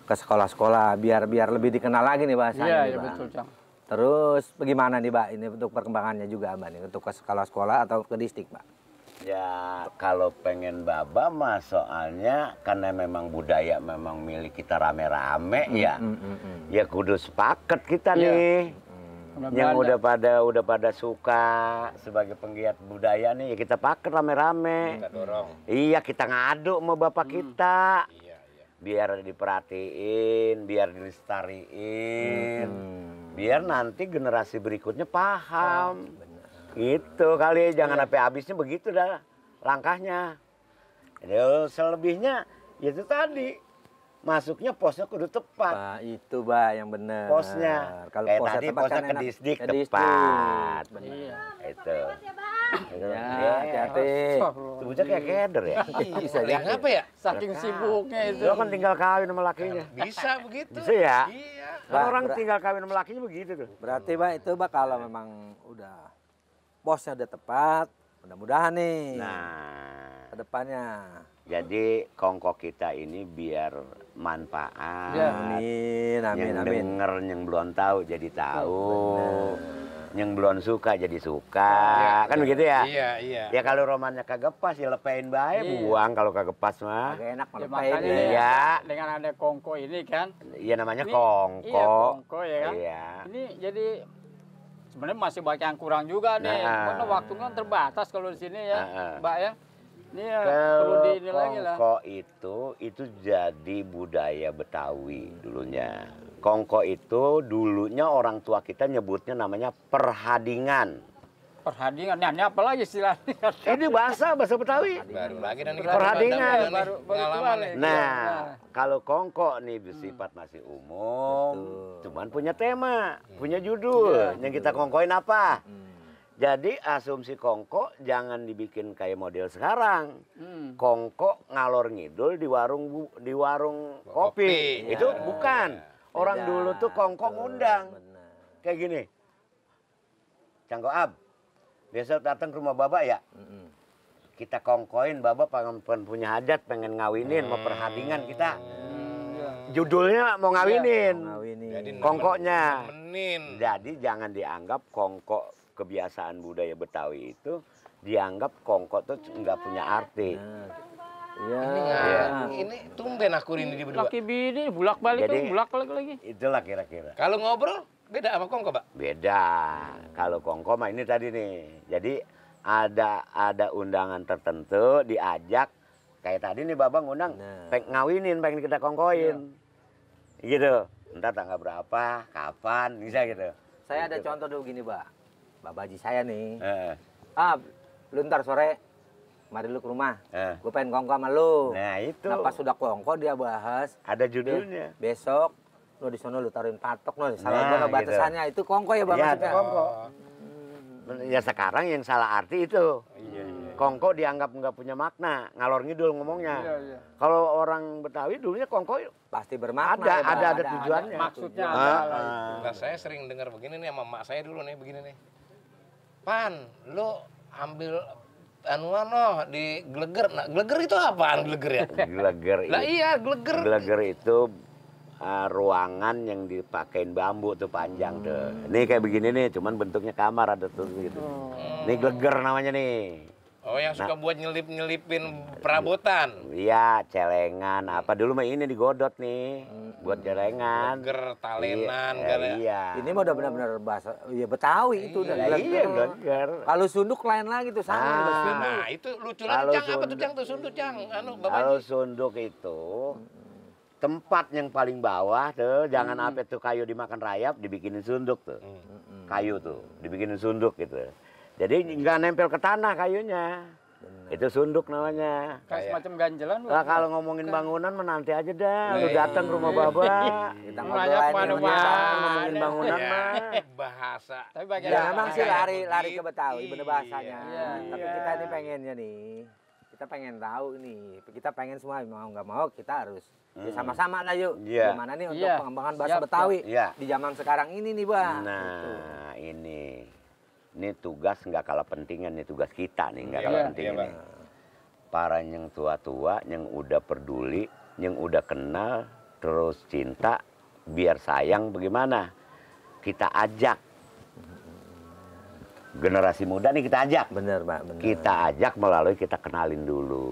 ke sekolah-sekolah biar biar lebih dikenal lagi nih bahasanya. Iya, iya betul, Cang. Terus bagaimana nih, pak, Ini untuk perkembangannya juga, Mbak, nih untuk ke sekolah-sekolah atau ke distrik, pak? Ya kalau pengen baba mah soalnya karena memang budaya memang milik kita rame-rame mm, ya. Mm, mm, Ya kudu sepaket kita yeah. nih yang udah pada udah pada suka sebagai penggiat budaya nih ya kita pakai rame-rame. Iya, kita ngaduk sama bapak hmm. kita. Iya, iya. Biar diperhatiin, biar dilestariin. Hmm. Biar nanti generasi berikutnya paham. Oh, gitu kali jangan iya. sampai habisnya begitu dah langkahnya. Jadi selebihnya ya itu tadi masuknya posnya kudu tepat. Nah, itu bah yang benar. Posnya. Kalau eh, posnya tadi tepat posnya kan ke distrik tepat. tepat. Iya. Benar. Iya. Itu. Iya, ya, iya. hati-hati. Sebutnya kayak keder ya. Bisa jadi. Kenapa ya? Saking sibuknya itu. Lo kan tinggal kawin sama lakinya. Bisa begitu. Bisa ya? Iya. Bah, kan orang tinggal kawin sama lakinya begitu tuh. Berarti Ba, itu Ba kalau memang udah posnya udah tepat, Mudah-mudahan nih. Nah, kedepannya. Jadi kongko kita ini biar manfaat. Ya, amin, amin, yang amin. denger, yang belum tahu jadi tahu. Oh, Yang belum suka jadi suka. Ya, kan ya. begitu ya? Iya, iya. Ya kalau romannya pas ya lepein baik, iya. buang kalau pas mah. Agak enak ya, lepain. Iya. Ya. Dengan ada kongko ini kan. Iya namanya ini, kongko. Iya, kongko ya kan. Iya. Ini jadi sebenarnya masih banyak yang kurang juga nih. Nah, Karena ah. waktunya terbatas kalau di sini ya, nah, Mbak ya. Ini ya, perlu ini lagi lah. Kongko itu itu jadi budaya Betawi dulunya. Kongko itu dulunya orang tua kita nyebutnya namanya perhadingan. Perhadingan, nah, apa lagi istilahnya. Ini bahasa, bahasa Betawi. Baru perhadingan. Ya. nah, iya. kalau kongko nih bersifat masih umum, Betul. cuman punya tema, hmm. punya judul. Ya, yang kita kongkoin apa? Hmm. Jadi asumsi kongko jangan dibikin kayak model sekarang. Hmm. Kongko ngalor ngidul di warung di warung kopi. kopi. Iya. Itu bukan. Orang ya. dulu tuh kongko ngundang. Kayak gini. cangkok ab besok datang ke rumah bapak ya mm-hmm. kita kongkoin bapak pengen, punya hajat pengen ngawinin hmm. mau perhadingan kita hmm. judulnya mau iya, ngawinin, ya, mau ngawinin. Jadi kongkoknya nemenin. jadi jangan dianggap kongkok kebiasaan budaya Betawi itu dianggap kongkok tuh nggak punya arti nah. Ya. Ini, ya. ini tumben aku ini di berdua. Laki bini bulak balik Jadi, bulak balik lagi. Itulah kira-kira. Kalau ngobrol Beda sama kongko, Pak? Beda. Kalau kongko mah ini tadi nih. Jadi ada ada undangan tertentu diajak kayak tadi nih Babang undang nah. pengen ngawinin pengen kita kongkoin. ya. Gitu. Entar tanggal berapa, kapan, bisa gitu. Saya gitu. ada contoh dulu gini, Pak. Bapak Haji saya nih. Eh. Ah, lu ntar sore mari lu ke rumah. Eh. Gue pengen kongko sama lu. Nah, itu. Nah, pas sudah kongko dia bahas. Ada judulnya. Besok lo di sana lo taruhin patok lo, salah nah, gua gitu. batasannya gitu. itu kongko ya bang ya, maksudnya kongko hmm. ya sekarang yang salah arti itu iya, iya. kongko dianggap nggak punya makna ngalor ngidul ngomongnya iya, iya. kalau orang betawi dulunya kongko pasti bermakna ada ya, ada, ada ada tujuannya ada, maksudnya ada, ada, Ah. Nah, saya sering dengar begini nih sama mak saya dulu nih begini nih pan lo ambil anuan noh di geleger nah geleger itu apaan geleger ya geleger lah iya geleger geleger itu uh, ruangan yang dipakein bambu tuh panjang hmm. tuh. Ini kayak begini nih, cuman bentuknya kamar ada tuh gitu. Hmm. Ini gleger namanya nih. Oh, yang suka nah. buat nyelip-nyelipin perabotan. Iya, celengan. Apa dulu mah ini digodot nih hmm. buat celengan. Gleger, talenan, iya, iya. Ini mah udah benar-benar bahasa ya Betawi itu udah iya, gleger. Iya, Kalau sunduk lain lagi tuh sama ah, Nah, itu lucu lah. Cang apa tuh Cang tuh sunduk Cang? Anu, Kalau sunduk itu hmm tempat yang paling bawah tuh jangan hmm. apa tuh kayu dimakan rayap dibikinin sunduk tuh hmm. hmm. kayu tuh dibikinin sunduk gitu jadi iya. nggak hmm. nempel ke tanah kayunya Bener. itu sunduk namanya kayak semacam ganjelan nah, kalau ngomongin kan. bangunan menanti aja dah lu iya. datang rumah baba kita ngobrolin ngomongin bangunan ya. mah bahasa tapi bagian ya memang sih lari lari gitu. ke Betawi bener iya. bahasanya iya. tapi kita ini pengennya nih kita pengen tahu nih kita pengen semua mau nggak mau kita harus Ya hmm. sama-sama lah yuk. Yeah. Gimana nih untuk yeah. pengembangan bahasa yep. Betawi yeah. di zaman sekarang ini nih, Bang. Nah, gitu. ini. Ini tugas nggak kalah pentingnya nih tugas kita nih, nggak yeah. kalah iya, pentingnya yeah, Para yang tua-tua yang udah peduli, yang udah kenal terus cinta biar sayang bagaimana? Kita ajak generasi muda nih kita ajak. Bener, Pak. benar. Kita ajak melalui kita kenalin dulu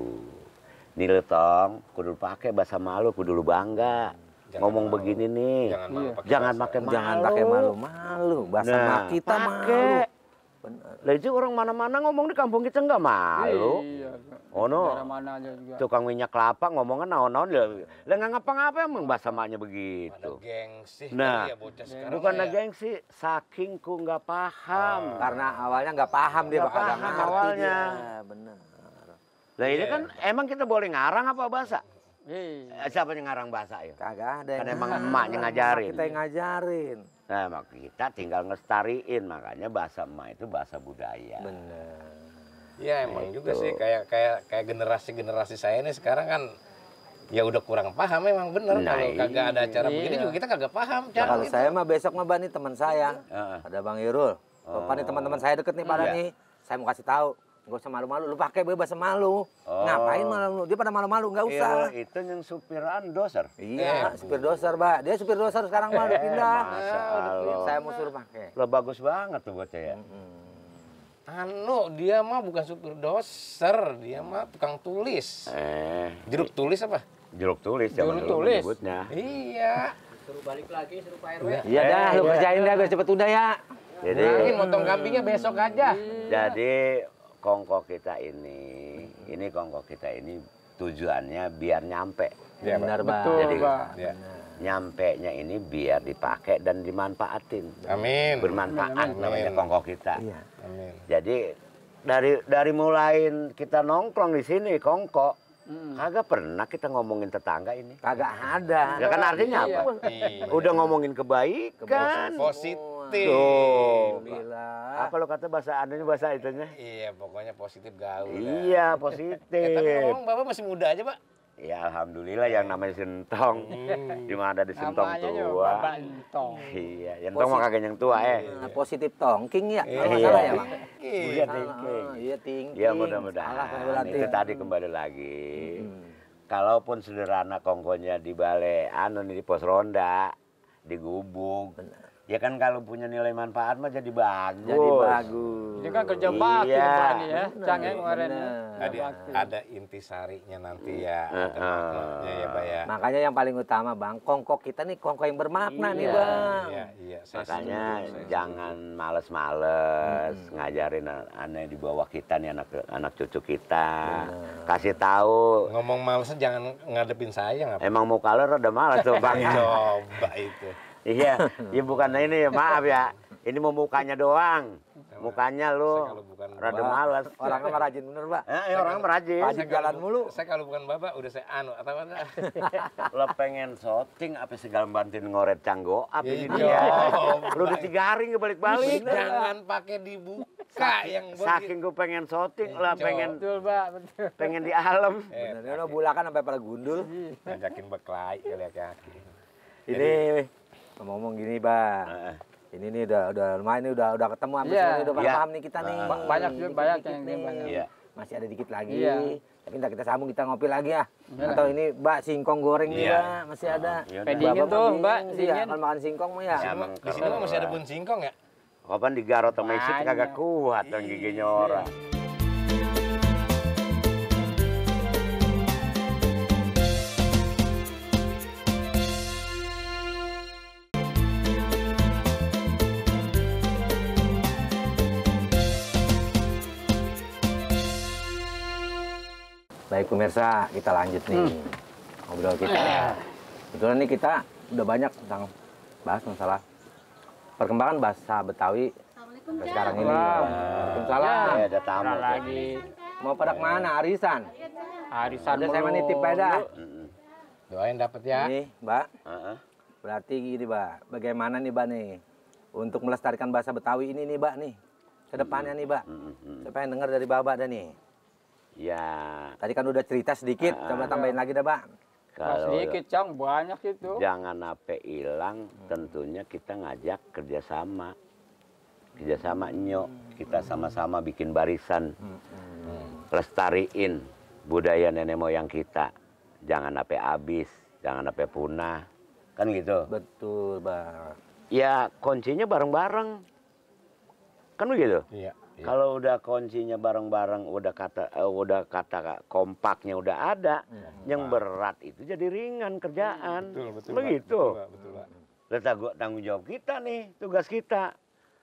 di letong kudu pakai bahasa malu kudu lu bangga hmm. jangan ngomong malu. begini nih jangan, iya. pakai jangan pakai malu malu malu bahasa nah, malu kita pake. malu Lalu orang mana-mana ngomong di kampung kita enggak malu. Iya, iya. Oh no. Tukang minyak kelapa ngomongnya naon-naon lah. Lah enggak ngapa-ngapa emang bahasa maknya begitu. gengsi nah, ya Bukan ya. gengsi, saking ku enggak paham. Oh. Karena awalnya enggak paham dia enggak paham awalnya. Dia. Bener. Lah ini iya. kan emang kita boleh ngarang apa bahasa? Iya. Hei. Eh, siapa yang ngarang bahasa ya? Kagak ada. kan emang emaknya ngajarin. Kita yang ngajarin. Nah, mak kita tinggal ngestariin makanya bahasa emak itu bahasa budaya. benar ya emang itu. juga gitu. sih kayak kayak kayak generasi generasi saya ini sekarang kan ya udah kurang paham emang bener nah, kalau kagak ada iya. acara iya. begini juga kita kagak paham nah, kalau gitu. saya mah besok mah bani teman saya uh. ada bang Irul oh. nih teman-teman saya deket nih pada iya. nih saya mau kasih tahu Gak usah malu-malu, lu pakai bebas malu. Oh. Ngapain malu? malu Dia pada malu-malu, gak iya, usah. Iya, itu yang supiran doser. Iya, eh, supir doser, Mbak. Dia supir doser sekarang malu eh, pindah. Eh, Saya mau suruh pakai. Lo bagus banget tuh buat saya Anu, dia mah bukan supir doser, dia mah tukang tulis. Eh. Jeruk tulis apa? Jeruk tulis, jeruk tulis. Menyebutnya. Iya. Suruh balik lagi, suruh Pak RW. Iya eh, dah, lu iya. kerjain dah biar cepet udah ya. Jadi, ini motong kambingnya besok aja. Jadi kongko kita ini, mm-hmm. ini kongko kita ini tujuannya biar nyampe. Ya, Benar, Pak. Betul, Jadi, Pak. Ya. Iya. Nyampe-nya ini biar dipakai dan dimanfaatin. Amin. Bermanfaat Amin. namanya kongko kita. Iya. Amin. Jadi dari dari mulai kita nongkrong di sini kongko, Hmm. Kagak pernah kita ngomongin tetangga ini. Kagak ada. Ya kan artinya iya. apa? Iya. Udah ngomongin kebaikan. Positif positif. Tuh. Bila. Apa lo kata bahasa adanya bahasa itunya? Iya, pokoknya positif gaul. Iya, positif. ya, tapi ngomong Bapak masih muda aja, Pak. Ya alhamdulillah yang namanya sentong. Hmm. Cuma ada di sentong tua. Bantong. Iya, sentong mah kagak yang tua eh. Iya. Nah, positif tongking ya. Iya. salah ya, Bang. Iya, Iya, thinking. Ya mudah-mudahan itu tadi kembali lagi. Hmm. Kalaupun sederhana kongkonya di balai anu di pos ronda, di gubuk. Benar Ya kan kalau punya nilai manfaat mah jadi bagus. Jadi bagus. Jadi kan kerja bakti iya. ya, Cang ya kemarin. Ya. Ada, ada intisarinya nanti ya, uh, ya, Pak ya. Makanya yang paling utama Bang, kongkok kita nih kongkok yang bermakna iya. nih Bang. Iya, iya. Saya Makanya setuju, jangan males-males hmm. ngajarin anak di bawah kita nih anak anak cucu kita. Hmm. Kasih tahu. Ngomong malesnya jangan ngadepin saya. Emang mau lo rada malas tuh Bang. Ya. Iya, coba itu. Iya, ya bukan ini maaf ya. Ini mau mukanya doang. Mukanya lu rada malas. Orangnya merajin bener, Pak. Eh, ya, orangnya merajin. Rajin jalan mulu. Saya kalau bukan Bapak udah saya anu atau apa. Lo pengen shooting, apa segala bantin ngoret canggo apa ya ini dia. Lu udah tiga hari nggak balik-balik. Jangan pakai dibuka yang saking gue pengen shooting, lah pengen betul, Pak, Pengen di alam. Eh, bener, lo bulakan sampai pada gundul. Ngajakin beklai kali ya. Ini ngomong gini bang uh. ini nih udah udah lumayan nih udah udah ketemu abis iya. yeah. udah yeah. paham nih kita uh. nih banyak dikit, banyak yang nih. banyak yeah. masih ada dikit lagi yeah. Ya tapi nanti kita sambung kita ngopi lagi ah. ya yeah. atau ini mbak singkong goreng yeah. nih iya. mbak masih ah, ada iya pedingin uh, tuh mbak Iya, kan makan singkong mah ya, di sini masih ada pun singkong ya Kapan digarot sama isi kagak kuat dan giginya orang. Baik pemirsa, kita lanjut nih hmm. ngobrol kita. Ah. Kebetulan nih kita udah banyak tentang bahas masalah perkembangan bahasa Betawi sekarang ini. Waalaikumsalam. Ya, ada tamu lagi. Mau pada kemana? Arisan. Iya, Arisan. Udah saya menitip peda. Doain dapat ya. Nih, Mbak. Uh -huh. Berarti gini, Mbak. Bagaimana nih, Mbak nih? Untuk melestarikan bahasa Betawi ini nih, Mbak nih. Kedepannya nih, Mbak. Saya pengen dengar dari Bapak dan nih. Ya. Tadi kan udah cerita sedikit, uh, coba ah. tambahin ya. lagi deh Pak. Kalau sedikit, Cang, banyak itu. Jangan apa hilang, tentunya kita ngajak kerjasama. Kerjasama nyok, kita sama-sama bikin barisan. Lestariin budaya nenek moyang kita. Jangan apa habis, jangan apa punah. Kan gitu? Betul, pak. Ya, kuncinya bareng-bareng. Kan begitu? Iya. Iya. Kalau udah kuncinya bareng-bareng, udah kata uh, udah kata kompaknya udah ada, hmm. yang berat itu jadi ringan kerjaan. Betul, betul, Begitu. Betul, betul, betul, Letak tanggung jawab kita nih, tugas kita.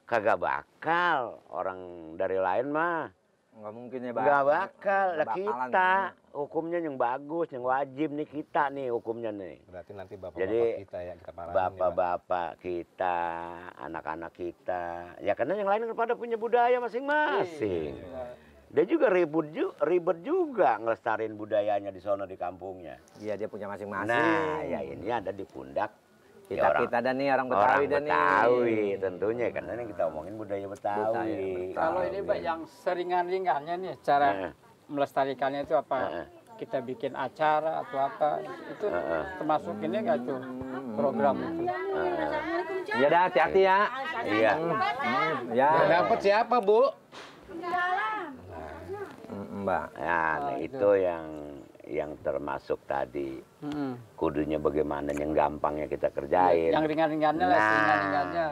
Kagak bakal orang dari lain mah. Nggak mungkin ya, Bang. Enggak bakal, lah kita hukumnya yang bagus, yang wajib nih kita nih hukumnya nih. Berarti nanti bapak-bapak Jadi, kita ya kita marahin ya, Bapak-bapak ya, kita, anak-anak kita. Ya karena yang lain pada punya budaya masing-masing. Iya, iya, iya. Dia juga ribut juga, ribet juga ngelestarin budayanya di sana di kampungnya. Iya, dia punya masing-masing. Nah, ya ini ada di pundak ya kita ya kita dan nih orang Betawi orang dan Betawi nih. tentunya karena ini kita omongin budaya Betawi. Betawi. Betawi. Kalau ini Pak yang seringan ringannya nih cara nah melestarikannya itu apa? Kita bikin acara atau apa? Itu termasuk ini nggak tuh program itu? Ya hati-hati ya. Iya. Ya. Dapat siapa bu? Mbak. Ya, nah, oh, itu yang yang termasuk tadi kudunya bagaimana yang gampangnya kita kerjain yang ringan-ringannya nah, ringan-ringannya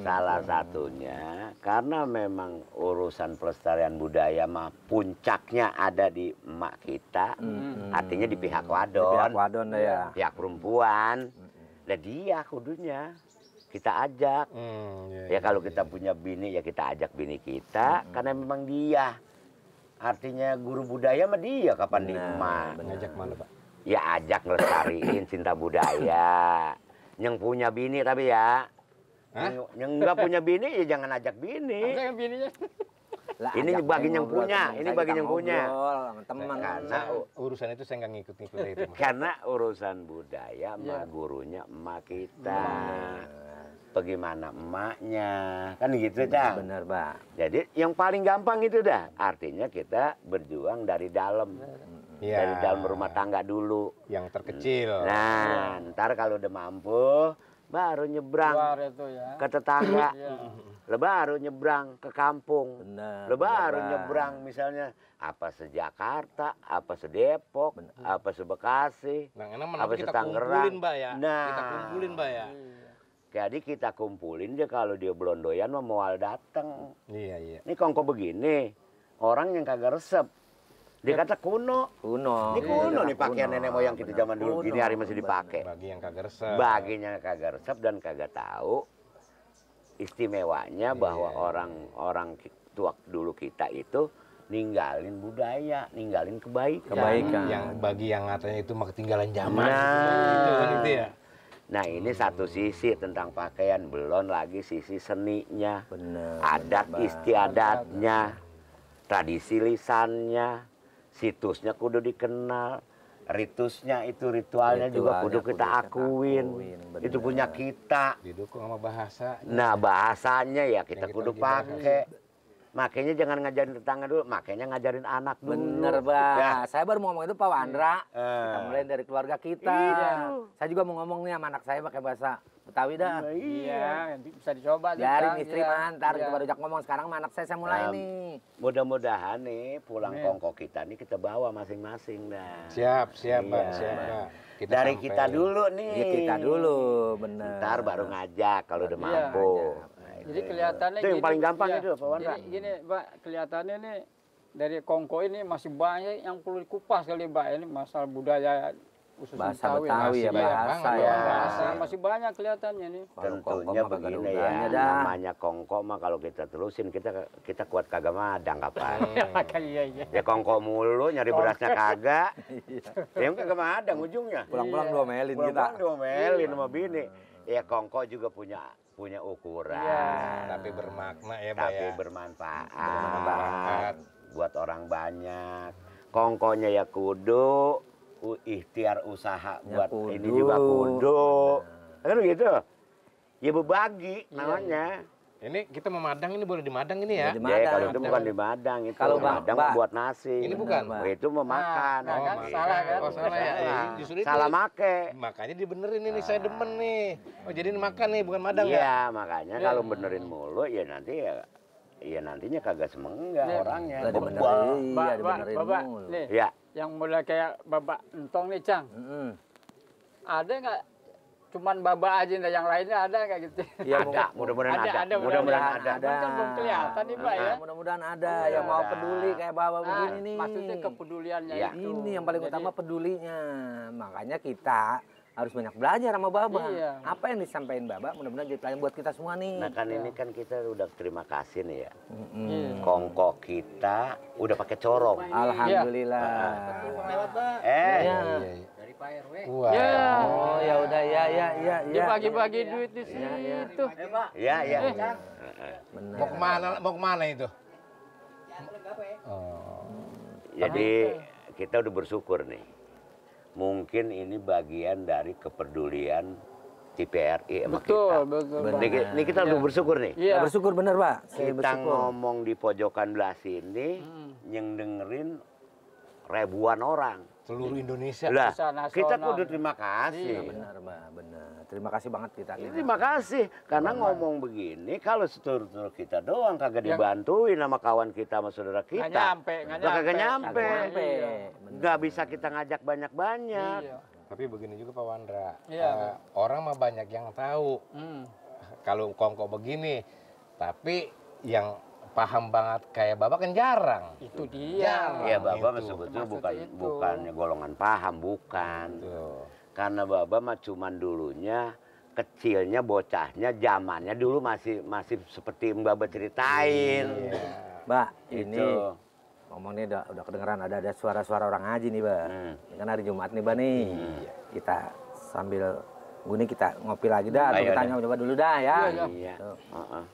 salah satunya karena memang urusan pelestarian budaya mah puncaknya ada di emak kita artinya di pihak wadon di pihak wadon ya iya. pihak perempuan nah dia kudunya kita ajak hmm, ya, ya kalau iya. kita punya bini ya kita ajak bini kita karena memang dia artinya guru budaya mah dia kapan di emak ajak mana pak ya ajak ngelestariin cinta budaya yang punya bini tapi ya Hah? Yang nggak punya bini ya jangan ajak bini. Yang bininya. Lah, ini bagi yang punya, ini bagi yang punya. Teman karena nah, urusan itu saya nggak ngikut-ngikut itu. karena urusan budaya ya. gurunya emak kita. Bagaimana emaknya? Kan gitu dah. Iya, Benar, Pak. Jadi yang paling gampang itu dah. Artinya kita berjuang dari dalam. Ya. Dari iya. dalam rumah tangga dulu. Yang terkecil. Nah, ntar kalau udah mampu, baru nyebrang itu ya. ke tetangga, iya. lo baru nyebrang ke kampung, lo baru nyebrang misalnya apa se Jakarta, apa sedepok, benar. apa se Bekasi, nah, apa se Tangerang, ya. nah kita kumpulin mbak ya. Nah. ya? Iya. Jadi kita kumpulin dia kalau dia belondoyan mau mual dateng. Iya iya. Ini kongko begini orang yang kagak resep dia kata kuno. Kuno. Ini iya, kuno nih pakaian nenek moyang kita zaman dulu. Gini hari masih dipakai. Bagi yang kagak resep. Bagi yang kagak resep dan kagak tahu istimewanya iya. bahwa orang-orang tua dulu kita itu ninggalin budaya, ninggalin kebaikan. Kebaikan. Yang bagi yang katanya itu mah ketinggalan zaman. Nah, kan ya. Nah ini hmm. satu sisi tentang pakaian, belum lagi sisi seninya, bener, adat istiadatnya, tradisi lisannya, situsnya kudu dikenal ritusnya itu ritualnya, ritualnya juga kudu kita kudu akuin, akuin itu punya kita didukung sama bahasa nah bahasanya ya kita, kita kudu pakai makanya jangan ngajarin tetangga dulu makanya ngajarin anak dulu bener bang ya. saya baru mau ngomong itu Pak Wandra eh. kita mulai dari keluarga kita iya. saya juga mau ngomong nih sama anak saya pakai bahasa Betawi dah. Oh, iya, nanti bisa dicoba. Biarin istri iya. mantar, iya. baru ngomong. Sekarang anak saya, saya mulai um, nih. Mudah-mudahan nih pulang kongko kita nih kita bawa masing-masing dah. Siap, siap, iya. siap, Pak. Kita Dari sampai. kita ya. dulu iya, nih. Ya, kita dulu, benar. Ntar baru ngajak kalau udah iya, mampu. Nah, Jadi kelihatannya itu yang paling gampang iya. itu, Pak Wanda. Jadi gini, Pak, kelihatannya nih dari kongko ini masih banyak yang perlu dikupas kali, Pak. Ini masalah budaya khusus bahasa Betawi, Betawi ya, bahasa ya. Bahasa, masih banyak kelihatannya nih. Tentunya begini ya, namanya kongko mah kalau kita terusin kita kita kuat kagak madang kapan. Iya, iya, iya. ya kongko mulu nyari berasnya kagak. ya kagak madang ujungnya. Pulang-pulang dua melin kita. Pulang dua melin sama bini. Ya kongko juga punya punya ukuran. Ya, tapi bermakna ya, Pak. Tapi ya. bermanfaat, bermanfaat buat orang banyak. Kongkonya ya kudu, ikhtiar usaha ya buat kudu. ini juga kudu. Nah. Kan begitu. Ya berbagi iya, namanya. Iya. Ini kita mau ini boleh di ini ya. Di iya, madang. Ya, kalau itu bukan di madang itu. Kalau madang mbak. buat nasi. Ini bukan. Nah, itu mau nah, makan. Nah, oh, kan salah kan? Oh, salah kan? Oh, ya. Eh, salah, salah make. Makanya dibenerin ini nah. saya demen nih. Oh, jadi ini makan nih bukan madang ya. Iya, makanya ya. kalau benerin mulu ya nanti ya ya nantinya kagak semengga orangnya. Bapak, bapak, bapak, Bapak. bapak, Ya yang mulai kayak babak entong nih cang mm -hmm. ada nggak cuman baba aja yang lainnya ada nggak gitu. ya, ada. Mudah-mudahan ada. ada. Mudah-mudahan ada. Ada. Kan belum kelihatan nih, Pak ya. Mudah-mudahan ada yang mau peduli kayak baba nah, begini nih. Maksudnya kepeduliannya ya. itu. Ini yang paling Jadi, utama pedulinya. Makanya kita harus banyak belajar sama Baba. Iya. Apa yang disampaikan Baba mudah-mudahan jadi pelajaran buat kita semua nih. Nah kan ya. ini kan kita udah terima kasih nih ya. Mm-hmm. Kongko kita udah pakai corong. Iya. Alhamdulillah. Ya. Eh. Ya. Dari Pak RW. Wow. Ya. Oh ya udah ya ya ya ya. Dibagi-bagi ya. duit di situ. Ya ya. Eh, Ya ya. Eh. Benar. Mau kemana mau kemana itu? Ya. Oh. Jadi kita udah bersyukur nih mungkin ini bagian dari kepedulian TPRI sama betul, kita. Betul, betul. Ini kita udah ya. bersyukur nih. Ya. bersyukur bener Pak. Saya kita bersyukur. ngomong di pojokan belah sini, hmm. yang dengerin ribuan orang. Seluruh Indonesia. Lah, kita kudu terima kasih. Ya, benar Pak, benar. Terima kasih banget kita. Ya, terima kasih karena Bang. ngomong begini kalau setur kita doang kagak yang... dibantuin sama kawan kita sama saudara kita. Gak nyampe, gak nyampe. Kagak nyampe. Iya. Gak, bisa kita ngajak banyak-banyak. Iya. Tapi begini juga Pak Wandra. Iya, uh, orang mah banyak yang tahu. Hmm. Kalau kongko begini tapi yang paham banget kayak Bapak kan jarang. Itu dia. Ya Bapak sebetulnya bukan itu. bukan golongan paham, bukan. Tuh karena Baba mah cuman dulunya kecilnya bocahnya zamannya dulu masih masih seperti Mbak berceritain, Iya. Mbak, gitu. ini ngomong ngomongnya udah, udah kedengeran ada ada suara-suara orang ngaji nih, Mbak. Hmm. kan hari Jumat nih, Mbak nih. Hmm. Kita sambil gini kita ngopi lagi dah, atau kita nyoba dulu dah ya. Iya. Gitu. Uh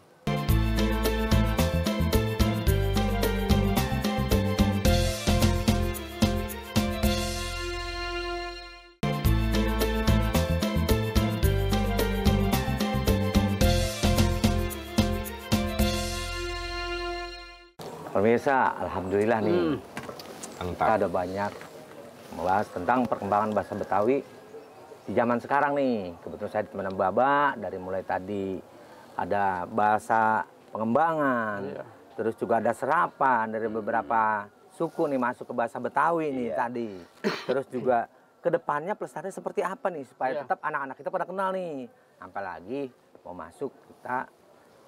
Pemirsa, alhamdulillah nih. Hmm. Kita ada banyak membahas tentang perkembangan bahasa Betawi di zaman sekarang nih. Kebetulan saya teman babak dari mulai tadi ada bahasa pengembangan, iya. terus juga ada serapan dari hmm. beberapa suku nih masuk ke bahasa Betawi nih iya. tadi. Terus juga kedepannya pelestariannya seperti apa nih supaya iya. tetap anak-anak kita pada kenal nih. Apalagi mau masuk kita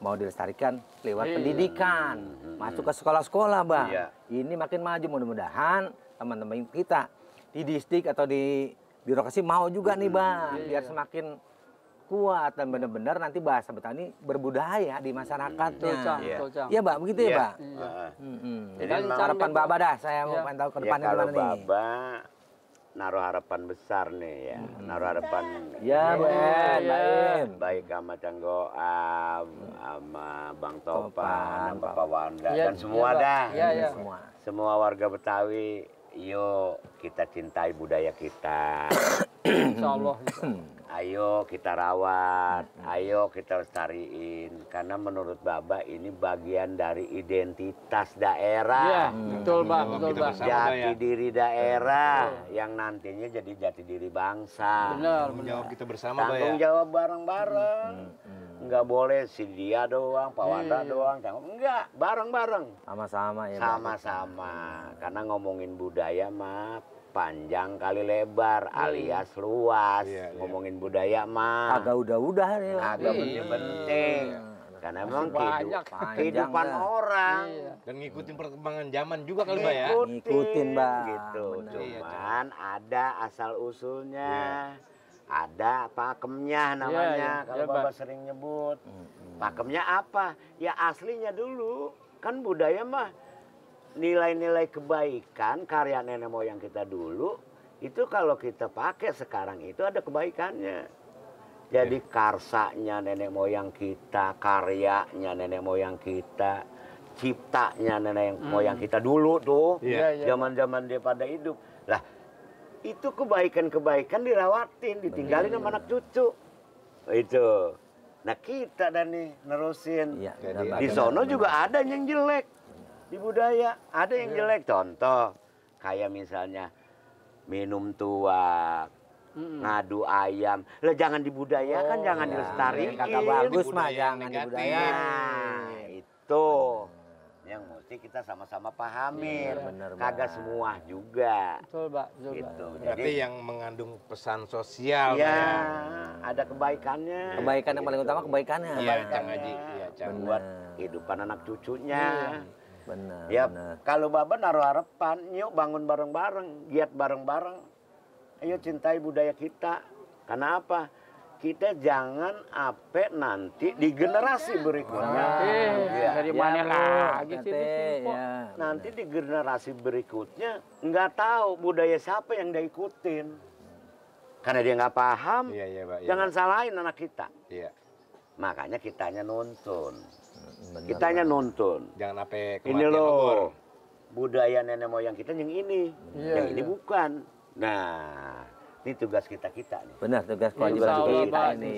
mau dilestarikan lewat iya. pendidikan, hmm. masuk ke sekolah-sekolah, Bang. Iya. Ini makin maju mudah-mudahan teman-teman kita di distrik atau di birokrasi mau juga hmm. nih, Bang, iya, iya. biar semakin kuat dan benar-benar nanti bahasa Betani berbudaya di masyarakat, Cocok, iya. ya, Iya, Mbak, begitu ya, bang. Iya. Hmm. Jadi harapan Bapak dah, saya mau iya. pantau ke ya, depannya ya, gimana nih naruh harapan besar nih ya hmm. naruh harapan ya, ya. baik baik sama Canggo sama Bang Topan sama Pak Wanda ya, dan semua ya, dah ya, semua semua warga Betawi yuk kita cintai budaya kita Insyaallah ayo kita rawat, ayo kita lestariin karena menurut Baba ini bagian dari identitas daerah. hmm. betul, Bang, betul, Bang. Jati ya. diri daerah hmm. yang nantinya jadi jati diri bangsa. Benar, benar. jawab kita bersama, ya. Tanggung jawab bareng-bareng. Hmm, hmm. Enggak boleh si dia doang, Pak Wanda hmm. doang, enggak, bareng-bareng. Sama-sama ya. Sama-sama. Karena ngomongin budaya maaf panjang kali lebar hmm. alias luas yeah, yeah. ngomongin budaya mah agak udah-udah ya agak iya. penting-penting yeah. Karena memang banyak kehidupan, kehidupan orang iya. dan ngikutin perkembangan zaman juga kali Mbak ya. Ngikutin Mbak. Gitu. Benar. Iya, Cuman iya, ada asal usulnya. Iya. Ada pakemnya iya, namanya iya, iya. kalau iya, Bapak sering nyebut. Hmm. Pakemnya apa? Ya aslinya dulu. Kan budaya mah nilai-nilai kebaikan karya nenek moyang kita dulu itu kalau kita pakai sekarang itu ada kebaikannya. Jadi ya. karsanya nenek moyang kita, karyanya nenek moyang kita, ciptanya nenek hmm. moyang kita dulu tuh, iya, ya, iya. zaman-zaman yeah. dia pada hidup. Lah, itu kebaikan-kebaikan dirawatin, ditinggalin sama anak cucu. Itu. Nah kita dan nih nerusin. Yeah. Di sono juga ada yang jelek di budaya ada yang iya. jelek contoh kayak misalnya minum tuak Mm. ngadu ayam. Lah jangan budaya kan oh, jangan ya. dilestarikan. Iya, kata bagus mah jangan dibudayakan. Nah, itu yang mesti kita sama-sama pahami. Iya, Kagak semua juga. Betul, Pak. Betul, gitu. Jadi, yang mengandung pesan sosial. ya ya. ada kebaikannya. Kebaikan yang paling utama kebaikannya. ya Kang ya Buat kehidupan anak cucunya. Iya. Benar. Ya, kalau bapak naruh harapan, yuk bangun bareng-bareng, giat bareng-bareng. Ayo cintai budaya kita. Karena apa? Kita jangan ape nanti di generasi iya. berikutnya. Nah, eh, iya. Dari iya, mana ya, lagi sih ya, Nanti di generasi berikutnya nggak tahu budaya siapa yang dia ikutin. Karena dia nggak paham, ya, ya, Pak, ya, jangan Pak. salahin anak kita. Ya. Makanya kitanya nuntun. Bener. Kita hanya nonton. Jangan apa Ini loh budaya nenek moyang kita yang ini, yeah, yang yeah. ini iya. bukan. Nah, ini tugas kita kita nih. Benar, tugas iya, kewajiban kita, ini.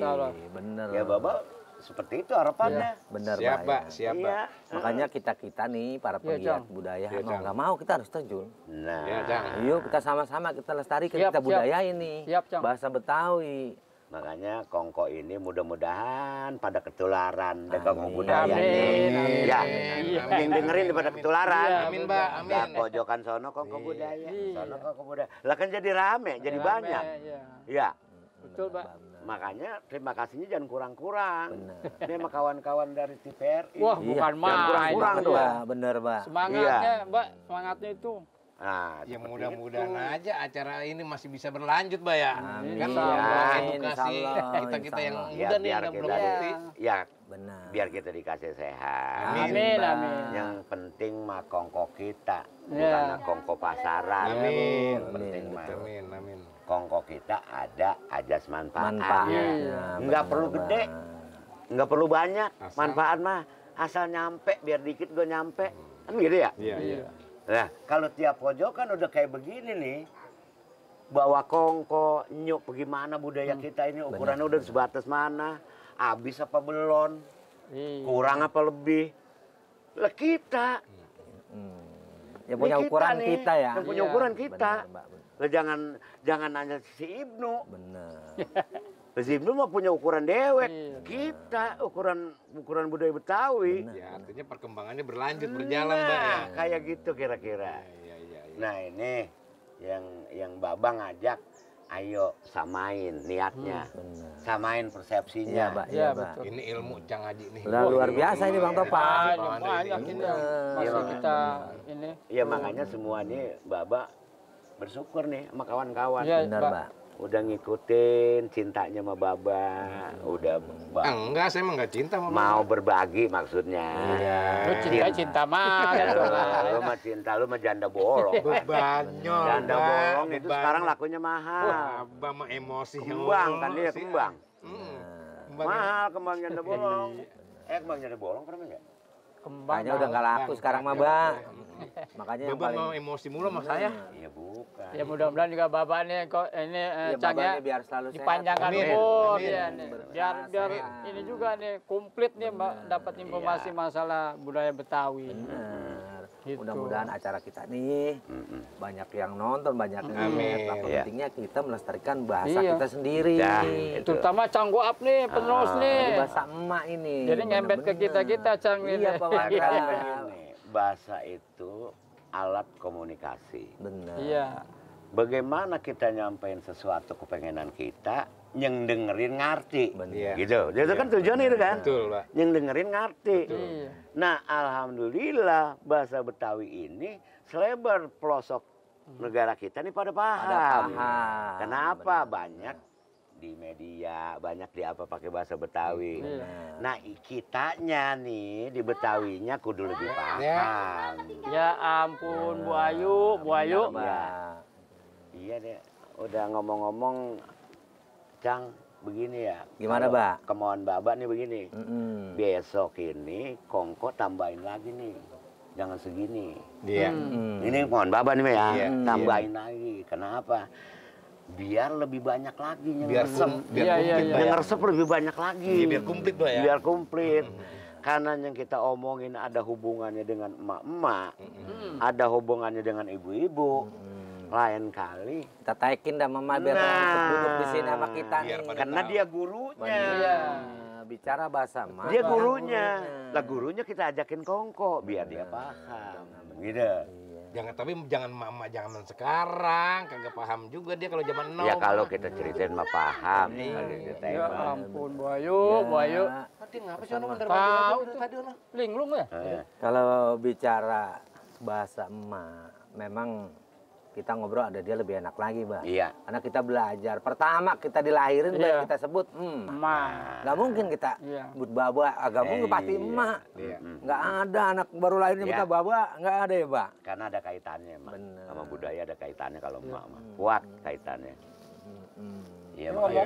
Benar. Ya Bapak seperti itu harapannya. Ya, benar, siap, Pak. Ya. Siap, iya. Pak. Ya. Makanya kita-kita nih para penggiat ya, budaya ya, mau nggak mau kita harus terjun. Nah, ya, Yuk kita sama-sama kita lestarikan siap, kita budaya ini. Siap, Bahasa Betawi Makanya kongko ini mudah-mudahan pada ketularan deh kongko budaya Ya, amin, dengerin pada ketularan. Iya, amin, Mbak. Amin. Ya, pojokan sono kongko budaya. Iya. Sono kongko budaya. Lah kan jadi rame, jadi banyak. ya, Betul, Pak. Makanya terima kasihnya jangan kurang-kurang. Ini sama kawan-kawan dari TVRI. Wah, bukan main. Jangan kurang-kurang tuh. Bener, Mbak. Semangatnya, Mbak. Semangatnya itu. Nah, ya mudah-mudahan aja acara ini masih bisa berlanjut, Mbak ya. Amin. Kan iya, ya, edukasi kita-kita yang muda nih ada belum Ya, benar. Biar kita dikasih sehat. Amin. amin, amin. Yang penting mah kongko kita, ya. bukan kongko pasaran. Ya, amin. amin. penting mah. Amin, amin. Kongko kita ada ajas manfaat. Manfaat. Ya. Ya, Enggak perlu gede. Enggak perlu banyak. Asal. Manfaat mah asal nyampe biar dikit gue nyampe. Hmm. Kan gitu ya? Iya, iya. Nah, kalau tiap pojok kan udah kayak begini nih, bawa kongko, nyuk, bagaimana budaya hmm. kita ini ukurannya udah sebatas mana, habis apa belon, hmm. kurang apa lebih. Lah kita. Hmm. Yang punya kita ukuran nih, kita ya. Yang punya iya, ukuran kita. Lah jangan jangan nanya si Ibnu. Bener. Rezim lu mah punya ukuran dewek. Iya. Kita ukuran ukuran budaya Betawi. Ya, artinya perkembangannya berlanjut, nah, berjalan, Mbak ya. Kayak gitu kira-kira. Ya, ya, ya, nah, ini yang yang Babang ajak, ayo samain niatnya. Hmm, samain persepsinya. Iya, Pak. Iya, iya Ini ilmu Cang Haji nih. luar iya, biasa ini Bang Topan. Banyak ini. Masih kita ini. Iya, makanya semua ini Bapak bersyukur nih sama kawan-kawan. Ya, Benar, Pak udah ngikutin cintanya sama baba udah enggak saya emang nggak cinta sama mau baba. berbagi maksudnya iya. lu cinta iya. cinta mah ya, lu, lu mah cinta lu mah janda bolong bebanyo janda bolong itu beban. sekarang lakunya mahal baba mah emosi kembang kan dia kembang hmm. nah, ya? mahal kembang janda bolong iya. eh kembang janda bolong pernah enggak kembang. Kayaknya udah nggak laku sekarang mah, Bang. Makanya yang paling... mau emosi mulu sama saya. Nah. Iya, bukan. Ya mudah-mudahan juga Bapak ini kok ini ya, cangnya biar selalu dipanjangkan umur ya, biar biar ini juga nih komplit nih mbak dapat informasi iya. masalah budaya Betawi. Gitu. Mudah-mudahan acara kita nih mm-hmm. banyak yang nonton, banyak yang lihat. Iya. pentingnya kita melestarikan bahasa iya. kita sendiri. Ya, Terutama cangguap nih, penerus ah, nih. Bahasa emak ini. Jadi nyempet ke kita-kita cang ini. Iya, iya. bahasa itu alat komunikasi. Benar. Iya. Bagaimana kita nyampein sesuatu kepengenan kita yang dengerin ngerti. Iya. Gitu. Jadi itu kan iya, tujuannya itu kan. Betul, Pak. Yang dengerin ngerti. Iya. Nah, alhamdulillah bahasa Betawi ini selebar pelosok negara kita ini pada paham. Pada paham. Kenapa Benar. banyak di media banyak di apa pakai bahasa Betawi. Benar. Nah, kitanya nih di Betawinya kudu lebih ya. paham. Ya. ya ampun Bu Ayu, Bu nah, Ayu. Iya deh, udah ngomong-ngomong Kang, begini ya. Gimana, Mbak? Kemauan Bapak nih begini. Mm -hmm. Besok ini Kongko tambahin lagi nih. Jangan segini. Iya. Yeah. Mm -hmm. Ini kemauan Bapak nih ya. Yeah. Tambahin yeah. lagi. Kenapa? biar lebih banyak lagi yang biar resep biar iya, iya, iya. yang resep lebih banyak lagi iya, ya, biar komplit pak ya biar komplit hmm. karena yang kita omongin ada hubungannya dengan emak-emak hmm. ada hubungannya dengan ibu-ibu hmm lain kali kita taikin dah mama biar nah, duduk di sini sama kita nih karena tahu. dia gurunya ya, bicara bahasa mama dia gurunya. gurunya lah gurunya kita ajakin kongko biar dia paham gitu iya. Jangan tapi jangan mama jangan sekarang kagak paham juga dia kalau zaman now. Ya kalau kita ceritain mah paham. Iya. Ya ampun Bayu, bu Bayu. Iya. Tadi ngapa sih orang Tahu tadi orang linglung ya. Eh. Kalau bicara bahasa emak memang kita ngobrol ada dia lebih enak lagi bang. Iya. Karena kita belajar. Pertama kita dilahirin iya. kita sebut hmm, emak. Mm. Gak nah. mungkin kita iya. sebut baba. agak mungkin eh, pasti iya. emak. Iya. Hmm. Gak ada anak baru lahir iya. kita baba. Gak ada ya bang. Karena ada kaitannya emak. Sama budaya ada kaitannya kalau emak. Iya. Kuat kaitannya. Mm. Ya, ya,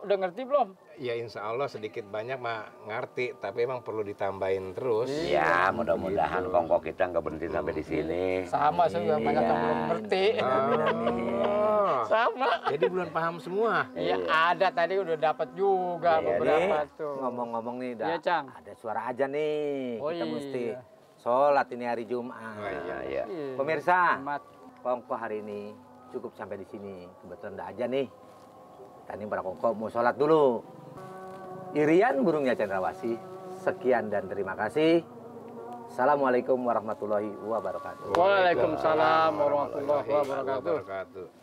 udah ngerti belum? Ya insya Allah sedikit banyak mah ngerti, tapi emang perlu ditambahin terus. Iya, iya mudah-mudahan gitu. kongkong kita nggak berhenti sampai di sini. Sama, saya juga banyak yang belum ngerti. Oh. Sama. Jadi belum paham semua. Ya, iya, ada tadi udah dapat juga ya, beberapa nih. tuh. Ngomong-ngomong nih, dah. Ya, Cang. Ada suara aja nih. Oh, kita iya. mesti sholat ini hari Jumat. Oh, iya, iya. iya. Pemirsa, Kongko hari ini cukup sampai di sini. Kebetulan udah aja nih. Tani para mau sholat dulu. Irian burungnya cendrawasih. Sekian dan terima kasih. Assalamualaikum warahmatullahi wabarakatuh. Waalaikumsalam warahmatullahi wabarakatuh.